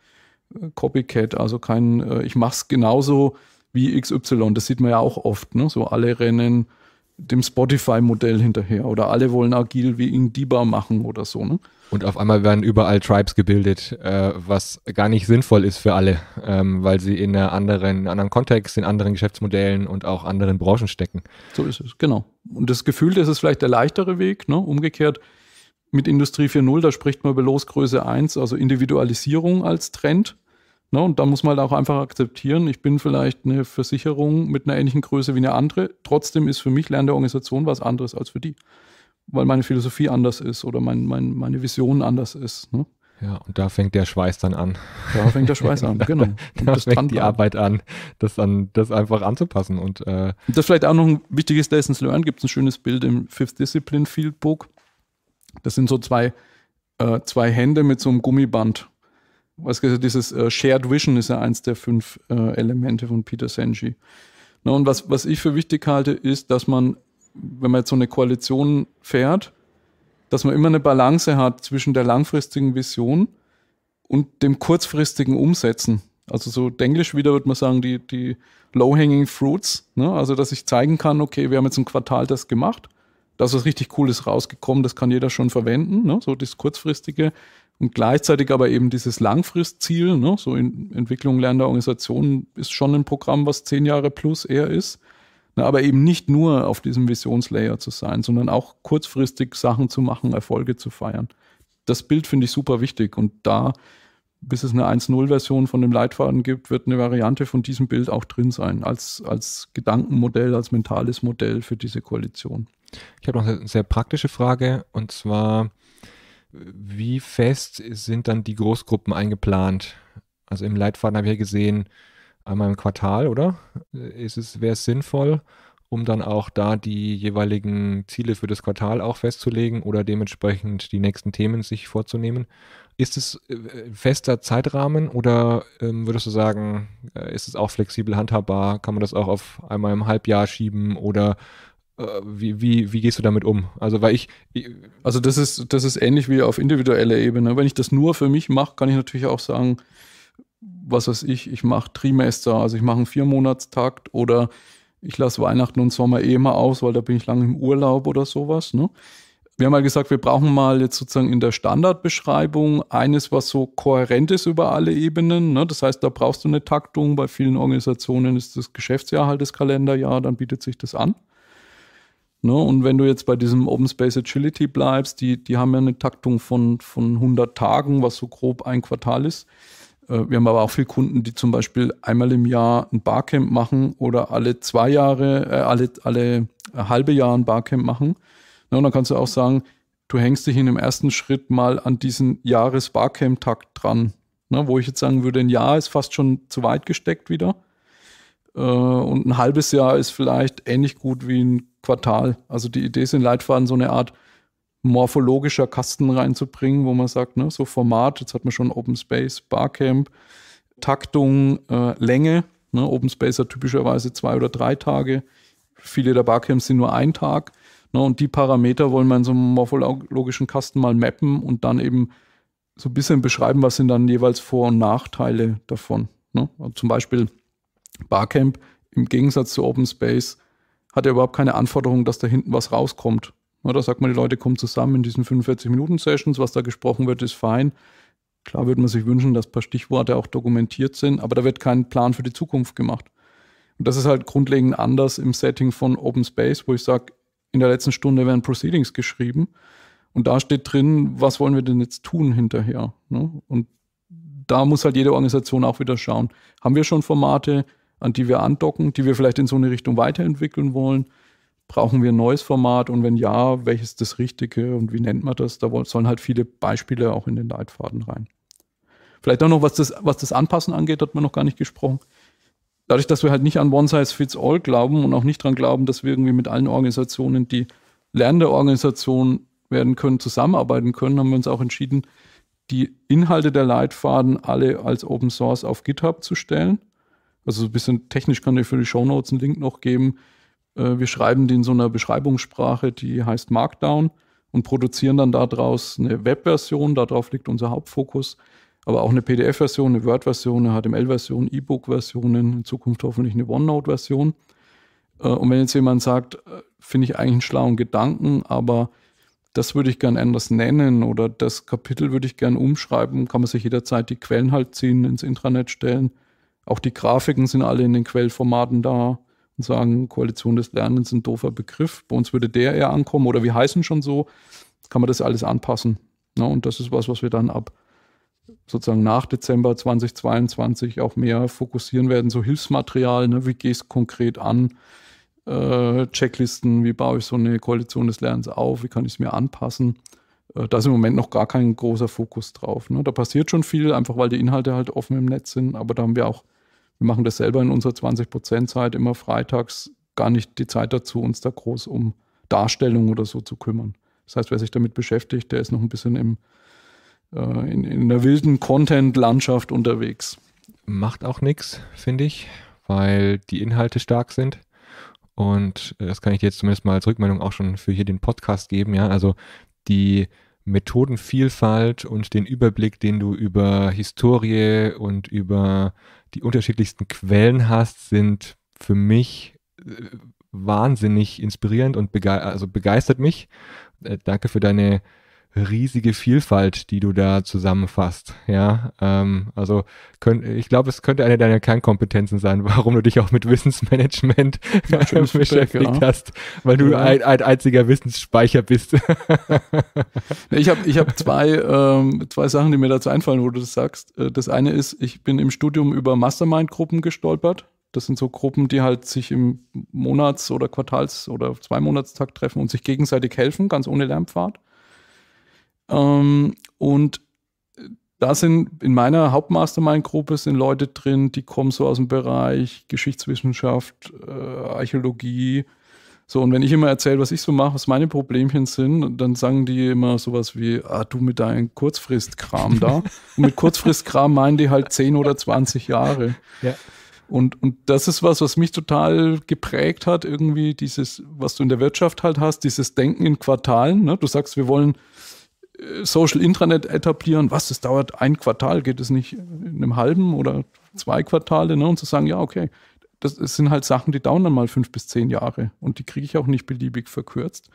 äh, Copycat, also kein, äh, ich mache es genauso wie XY. Das sieht man ja auch oft, ne? so alle rennen dem Spotify-Modell hinterher oder alle wollen agil wie Indiba machen oder so. Ne? Und auf einmal werden überall Tribes gebildet, äh, was gar nicht sinnvoll ist für alle, ähm, weil sie in, einer anderen, in anderen Kontext, in anderen Geschäftsmodellen und auch anderen Branchen stecken. So ist es, genau. Und das Gefühl, das ist vielleicht der leichtere Weg. Ne? Umgekehrt mit Industrie 4.0, da spricht man über Losgröße 1, also Individualisierung als Trend. Ne? Und da muss man halt auch einfach akzeptieren, ich bin vielleicht eine Versicherung mit einer ähnlichen Größe wie eine andere. Trotzdem ist für mich Lern der Organisation was anderes als für die, weil meine Philosophie anders ist oder mein, mein meine Vision anders ist. Ne? Ja, und da fängt der Schweiß dann an. Da fängt der Schweiß an, (laughs) genau. Und da, da fängt die Arbeit an, das, an, das einfach anzupassen. Und äh das ist vielleicht auch noch ein wichtiges Lessons Learned. Gibt es ein schönes Bild im Fifth Discipline Field Book, das sind so zwei, äh, zwei Hände mit so einem Gummiband. Was gesagt, dieses äh, Shared Vision ist ja eins der fünf äh, Elemente von Peter Senji. Na, und was, was ich für wichtig halte, ist, dass man, wenn man jetzt so eine Koalition fährt, dass man immer eine Balance hat zwischen der langfristigen Vision und dem kurzfristigen Umsetzen. Also so Englisch wieder würde man sagen, die, die low-hanging fruits. Ne? Also dass ich zeigen kann, okay, wir haben jetzt ein Quartal das gemacht da ist was richtig Cooles rausgekommen, das kann jeder schon verwenden, ne? so das kurzfristige und gleichzeitig aber eben dieses Langfristziel, ne? so in Entwicklung lernender Organisationen ist schon ein Programm, was zehn Jahre plus eher ist, ne? aber eben nicht nur auf diesem Visionslayer zu sein, sondern auch kurzfristig Sachen zu machen, Erfolge zu feiern. Das Bild finde ich super wichtig und da bis es eine 1.0-Version von dem Leitfaden gibt, wird eine Variante von diesem Bild auch drin sein, als, als Gedankenmodell, als mentales Modell für diese Koalition. Ich habe noch eine sehr praktische Frage und zwar, wie fest sind dann die Großgruppen eingeplant? Also im Leitfaden habe ich ja gesehen, einmal im Quartal, oder? Ist es, wäre es sinnvoll, um dann auch da die jeweiligen Ziele für das Quartal auch festzulegen oder dementsprechend die nächsten Themen sich vorzunehmen. Ist es äh, fester Zeitrahmen oder ähm, würdest du sagen, äh, ist es auch flexibel handhabbar? Kann man das auch auf einmal im Halbjahr schieben oder äh, wie, wie, wie, gehst du damit um? Also, weil ich, ich. Also, das ist, das ist ähnlich wie auf individueller Ebene. Wenn ich das nur für mich mache, kann ich natürlich auch sagen, was weiß ich, ich mache Trimester, also ich mache einen Viermonatstakt oder ich lasse Weihnachten und Sommer eh mal aus, weil da bin ich lange im Urlaub oder sowas. Ne? Wir haben mal gesagt, wir brauchen mal jetzt sozusagen in der Standardbeschreibung eines, was so kohärent ist über alle Ebenen. Ne? Das heißt, da brauchst du eine Taktung. Bei vielen Organisationen ist das Geschäftsjahr halt das Kalenderjahr, dann bietet sich das an. Ne? Und wenn du jetzt bei diesem Open Space Agility bleibst, die, die haben ja eine Taktung von, von 100 Tagen, was so grob ein Quartal ist äh, wir haben aber auch viele Kunden, die zum Beispiel einmal im Jahr ein Barcamp machen oder alle zwei Jahre, äh, alle, alle äh, halbe Jahr ein Barcamp machen. und dann kannst du auch sagen, du hängst dich in dem ersten Schritt mal an diesen Jahres-Barcamp-Takt dran. Ne, wo ich jetzt sagen würde, ein Jahr ist fast schon zu weit gesteckt wieder. Äh, und ein halbes Jahr ist vielleicht ähnlich gut wie ein Quartal. Also die Idee ist in Leitfaden so eine Art morphologischer Kasten reinzubringen, wo man sagt, ne, so Format, jetzt hat man schon Open Space, Barcamp, Taktung, äh, Länge. Ne, Open Space hat typischerweise zwei oder drei Tage. Viele der Barcamps sind nur ein Tag. Ne, und die Parameter wollen wir in so einem morphologischen Kasten mal mappen und dann eben so ein bisschen beschreiben, was sind dann jeweils Vor- und Nachteile davon. Ne? Also zum Beispiel Barcamp im Gegensatz zu Open Space hat ja überhaupt keine Anforderung, dass da hinten was rauskommt. Da sagt man, die Leute kommen zusammen in diesen 45-Minuten-Sessions, was da gesprochen wird, ist fein. Klar würde man sich wünschen, dass ein paar Stichworte auch dokumentiert sind, aber da wird kein Plan für die Zukunft gemacht. Und das ist halt grundlegend anders im Setting von Open Space, wo ich sage, in der letzten Stunde werden Proceedings geschrieben und da steht drin, was wollen wir denn jetzt tun hinterher. Ne? Und da muss halt jede Organisation auch wieder schauen, haben wir schon Formate, an die wir andocken, die wir vielleicht in so eine Richtung weiterentwickeln wollen? brauchen wir ein neues Format und wenn ja, welches das richtige und wie nennt man das? Da sollen halt viele Beispiele auch in den Leitfaden rein. Vielleicht auch noch, was das, was das Anpassen angeht, hat man noch gar nicht gesprochen. Dadurch, dass wir halt nicht an One Size Fits All glauben und auch nicht daran glauben, dass wir irgendwie mit allen Organisationen, die lernende Organisationen werden können, zusammenarbeiten können, haben wir uns auch entschieden, die Inhalte der Leitfaden alle als Open Source auf GitHub zu stellen. Also ein bisschen technisch kann ich für die Show Notes einen Link noch geben äh, wir schreiben die in so einer Beschreibungssprache, die heißt Markdown und produzieren dann daraus eine Webversion, darauf liegt unser Hauptfokus, aber auch eine PDF-Version, eine Word-Version, eine HTML-Version, E-Book-Versionen, in Zukunft hoffentlich eine OneNote-Version. Äh, und wenn jetzt jemand sagt, äh, finde ich eigentlich einen schlauen Gedanken, aber das würde ich gern anders nennen oder das Kapitel würde ich gern umschreiben, kann man sich jederzeit die Quellen halt ziehen, ins Intranet stellen. Auch die Grafiken sind alle in den Quellformaten da und sagen, Koalition des Lernens ist ein doofer Begriff, bei uns würde der eher ankommen oder wir heißen schon so, kann man das alles anpassen. Ne? Und das ist was, was wir dann ab sozusagen nach Dezember 2022 auch mehr fokussieren werden, so Hilfsmaterial, ne? wie gehe ich es konkret an, äh, Checklisten, wie baue ich so eine Koalition des Lernens auf, wie kann ich es mir anpassen. Äh, da ist im Moment noch gar kein großer Fokus drauf. Ne? Da passiert schon viel, einfach weil die Inhalte halt offen im Netz sind, aber da haben wir auch wir machen das selber in unserer 20-Prozent-Zeit immer freitags gar nicht die Zeit dazu, uns da groß um Darstellung oder so zu kümmern. Das heißt, wer sich damit beschäftigt, der ist noch ein bisschen im, äh, in, in der wilden Content-Landschaft unterwegs. Macht auch nichts, finde ich, weil die Inhalte stark sind. Und äh, das kann ich dir jetzt zumindest mal als Rückmeldung auch schon für hier den Podcast geben. Ja, also die Methodenvielfalt und den Überblick, den du über Historie und über die unterschiedlichsten Quellen hast, sind für mich äh, wahnsinnig inspirierend und bege also begeistert mich. Äh, danke für deine riesige Vielfalt, die du da zusammenfasst. Ja, ähm, also könnt, ich glaube, es könnte eine deiner Kernkompetenzen sein, (laughs) warum du dich auch mit Wissensmanagement (laughs) ja, beschäftigt Speck, hast, weil du ja. ein, ein, einziger Wissensspeicher bist. (laughs) ich habe ich hab zwei, ähm, zwei Sachen, die mir dazu einfallen, wo du das sagst. Äh, das eine ist, ich bin im Studium über Mastermind-Gruppen gestolpert. Das sind so Gruppen, die halt sich im Monats- oder Quartals- oder Zweimonatstag treffen und sich gegenseitig helfen, ganz ohne Lärmpfad. Ähm, und da sind in meiner Hauptmastermind-Gruppe sind Leute drin, die kommen so aus dem Bereich Geschichtswissenschaft, äh, Archäologie. So, und wenn ich immer erzähle, was ich so mache, was meine Problemchen sind, dann sagen die immer sowas wie, ah, du mit deinem Kurzfristkram da. und mit Kurzfristkram meinen die halt 10 oder 20 Jahre. Ja. Und, und das ist was, was mich total geprägt hat, irgendwie dieses, was du in der Wirtschaft halt hast, dieses Denken in Quartalen. Ne? Du sagst, wir wollen äh, Social Intranet etablieren, was, das dauert ein Quartal, geht es nicht in einem halben oder zwei Quartale, ne? und zu sagen, ja, okay, das, das sind halt Sachen, die dauern dann mal fünf bis zehn Jahre und die kriege ich auch nicht beliebig verkürzt.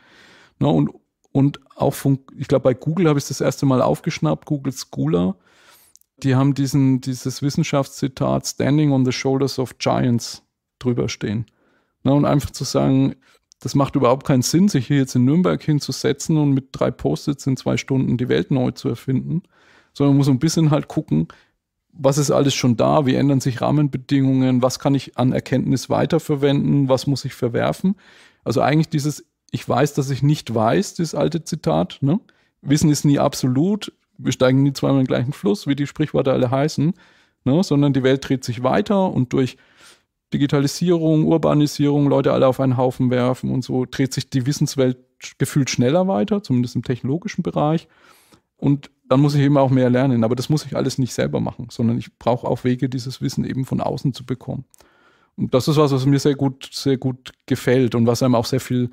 Ne? Und, und auch von, ich glaube, bei Google habe ich das erste Mal aufgeschnappt, Google Schooler, die haben diesen, dieses Wissenschaftszitat Standing on the Shoulders of Giants drüber stehen. Ne? Und einfach zu sagen, das macht überhaupt keinen Sinn, sich hier jetzt in Nürnberg hinzusetzen und mit drei Post-its in zwei Stunden die Welt neu zu erfinden, sondern man muss ein bisschen halt gucken, was ist alles schon da, wie ändern sich Rahmenbedingungen, was kann ich an Erkenntnis weiterverwenden, was muss ich verwerfen. Also eigentlich dieses Ich weiß, dass ich nicht weiß, das alte Zitat. Ne? Wissen ist nie absolut, wir steigen nie zweimal in den gleichen Fluss, wie die Sprichworte alle heißen, ne? sondern die Welt dreht sich weiter und durch Digitalisierung, Urbanisierung, Leute alle auf einen Haufen werfen und so dreht sich die Wissenswelt gefühlt schneller weiter, zumindest im technologischen Bereich. Und dann muss ich eben auch mehr lernen. Aber das muss ich alles nicht selber machen, sondern ich brauche auch Wege, dieses Wissen eben von außen zu bekommen. Und das ist was, was mir sehr gut, sehr gut gefällt und was einem auch sehr viel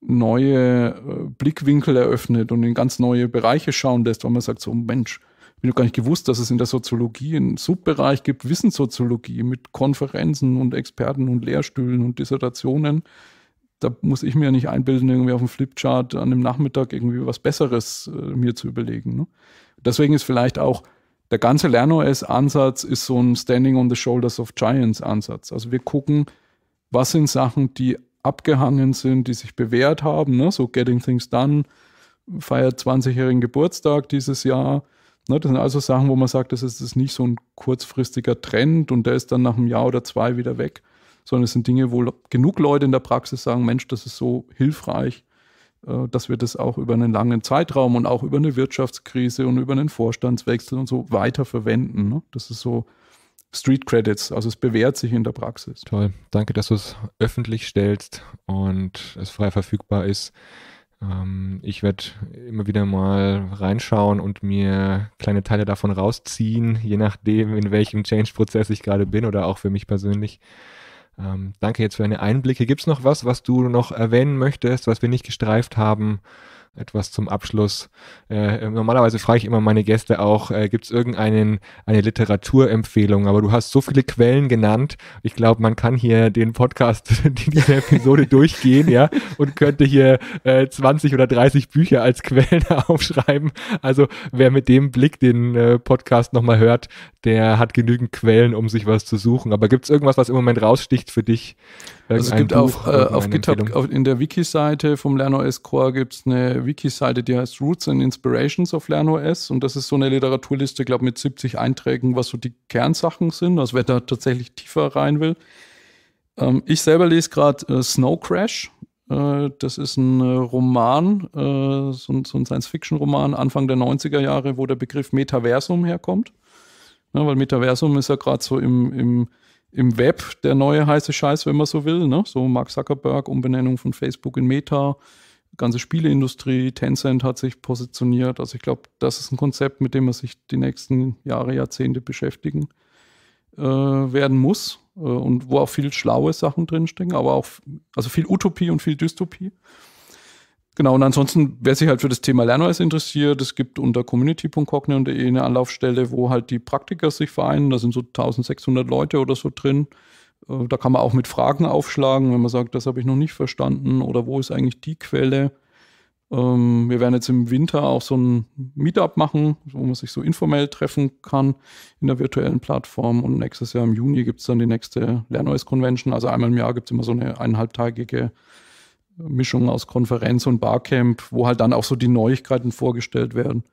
neue äh, Blickwinkel eröffnet und in ganz neue Bereiche schauen lässt, weil man sagt so, Mensch, bin noch gar nicht gewusst, dass es in der Soziologie einen Subbereich gibt, Wissenssoziologie mit Konferenzen und Experten und Lehrstühlen und Dissertationen. Da muss ich mir nicht einbilden, irgendwie auf dem Flipchart an einem Nachmittag irgendwie was Besseres äh, mir zu überlegen. Ne? Deswegen ist vielleicht auch der ganze LernOS-Ansatz ist so ein Standing on the Shoulders of Giants-Ansatz. Also wir gucken, was sind Sachen, die abgehangen sind, die sich bewährt haben, ne? so Getting Things Done, feiert 20-jährigen Geburtstag dieses Jahr, Ne, das sind also Sachen, wo man sagt, das ist, das ist nicht so ein kurzfristiger Trend und der ist dann nach einem Jahr oder zwei wieder weg, sondern es sind Dinge, wo genug Leute in der Praxis sagen, Mensch, das ist so hilfreich, äh, dass wir das auch über einen langen Zeitraum und auch über eine Wirtschaftskrise und über einen Vorstandswechsel und so weiter verwenden. Ne? Das ist so Street Credits, also es bewährt sich in der Praxis. Toll, danke, dass du es öffentlich stellst und es frei verfügbar ist. Ähm, ich werde immer wieder mal reinschauen und mir kleine Teile davon rausziehen, je nachdem, in welchem Change-Prozess ich gerade bin oder auch für mich persönlich. Ähm, danke jetzt für deine Einblicke. Gibt es noch was, was du noch erwähnen möchtest, was wir nicht gestreift haben? etwas zum Abschluss. Äh, normalerweise frage ich immer meine Gäste auch, äh, gibt es irgendeinen eine Literaturempfehlung? Aber du hast so viele Quellen genannt. Ich glaube, man kann hier den Podcast, (laughs) diese Episode (laughs) durchgehen, ja, und könnte hier äh, 20 oder 30 Bücher als Quellen (laughs) aufschreiben. Also wer mit dem Blick den äh, Podcast nochmal hört, der hat genügend Quellen, um sich was zu suchen. Aber gibt es irgendwas, was im Moment raussticht für dich? Also es gibt Buch, auf, äh, auf GitHub, auf, in der Wiki-Seite vom LernOS Core gibt es eine Wiki-Seite, die heißt Roots and Inspirations of LernOS. Und das ist so eine Literaturliste, glaube mit 70 Einträgen, was so die Kernsachen sind, also wer da tatsächlich tiefer rein will. Ähm, ich selber lese gerade äh, Snow Crash. Äh, das ist ein äh, Roman, äh, so, so ein Science-Fiction-Roman Anfang der 90er Jahre, wo der Begriff Metaversum herkommt. Ja, weil Metaversum ist ja gerade so im, im im Web der neue heiße Scheiß, wenn man so will. Ne? So Mark Zuckerberg, Umbenennung von Facebook in Meta, ganze Spieleindustrie, Tencent hat sich positioniert. Also ich glaube, das ist ein Konzept, mit dem man sich die nächsten Jahre, Jahrzehnte beschäftigen äh, werden muss äh, und wo auch viel schlaue Sachen drinstecken, aber auch also viel Utopie und viel Dystopie. Genau, und ansonsten, wer sich halt für das Thema Lernweise interessiert, es gibt unter community.cognion.de eine Anlaufstelle, wo halt die Praktiker sich vereinen. Da sind so 1600 Leute oder so drin. Äh, da kann man auch mit Fragen aufschlagen, wenn man sagt, das habe ich noch nicht verstanden oder wo ist eigentlich die Quelle. Ähm, wir werden jetzt im Winter auch so ein Meetup machen, wo man sich so informell treffen kann in der virtuellen Plattform. Und nächstes Jahr im Juni gibt es dann die nächste Lernnoise Convention. Also einmal im Jahr gibt es immer so eine eineinhalbtägige Mischung aus Konferenz und Barcamp, wo halt dann auch so die Neuigkeiten vorgestellt werden.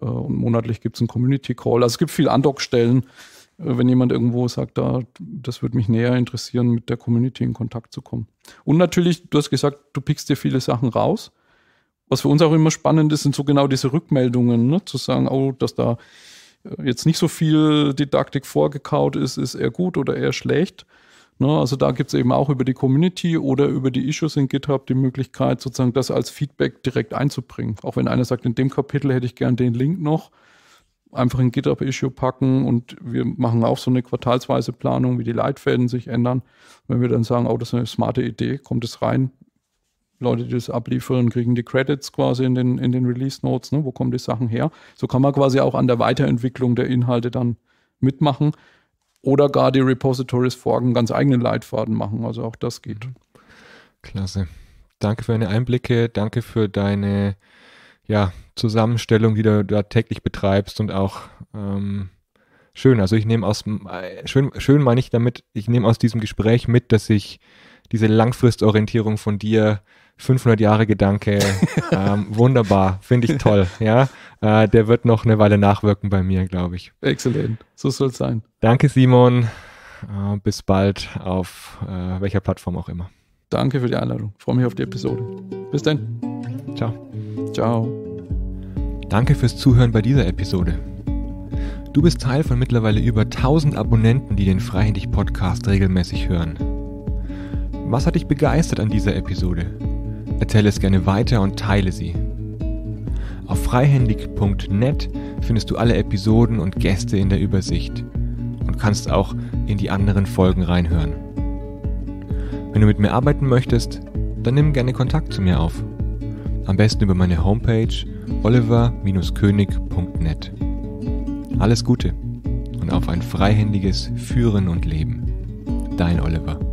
Äh, und monatlich gibt es einen Community Call. Also es gibt viel Andockstellen, äh, wenn jemand irgendwo sagt, da, das würde mich näher interessieren, mit der Community in Kontakt zu kommen. Und natürlich, du hast gesagt, du pickst dir viele Sachen raus. Was für uns auch immer spannend ist, sind so genau diese Rückmeldungen, ne? zu sagen, oh, dass da äh, jetzt nicht so viel Didaktik vorgekaut ist, ist eher gut oder eher schlecht. Ne, also da gibt es eben auch über die Community oder über die Issues in GitHub die Möglichkeit, sozusagen das als Feedback direkt einzubringen. Auch wenn einer sagt, in dem Kapitel hätte ich gern den Link noch, einfach in GitHub-Issue packen und wir machen auch so eine quartalsweise Planung, wie die Leitfäden sich ändern. Wenn wir dann sagen, oh, das ist eine smarte Idee, kommt es rein. Leute, die das abliefern, kriegen die Credits quasi in den, in den Release Notes. Ne? Wo kommen die Sachen her? So kann man quasi auch an der Weiterentwicklung der Inhalte dann mitmachen oder gar die Repositories folgen, ganz eigenen Leitfaden machen. Also auch das geht. Mhm. Klasse. Danke für deine Einblicke, danke für deine ja, Zusammenstellung, die du da täglich betreibst und auch ähm, schön. Also ich nehme aus, äh, schön, schön meine ich damit, ich nehme aus diesem Gespräch mit, dass ich diese Langfristorientierung von dir 500 Jahre Gedanke, (laughs) ähm, wunderbar, finde ich toll, ja. Äh, der wird noch eine Weile nachwirken bei mir, glaube ich. Exzellent, so soll es sein. Danke, Simon. Äh, bis bald auf äh, welcher Plattform auch immer. Danke für die Einladung. Freue mich auf die Episode. Bis dann. Ciao. Ciao. Danke fürs Zuhören bei dieser Episode. Du bist Teil von mittlerweile über 1000 Abonnenten, die den Freihändig Podcast regelmäßig hören. Was hat dich begeistert an dieser Episode? Erzähle es gerne weiter und teile sie. Auf freihändig.net findest du alle Episoden und Gäste in der Übersicht und kannst auch in die anderen Folgen reinhören. Wenn du mit mir arbeiten möchtest, dann nimm gerne Kontakt zu mir auf. Am besten über meine Homepage oliver-könig.net. Alles Gute und auf ein freihändiges Führen und Leben. Dein Oliver.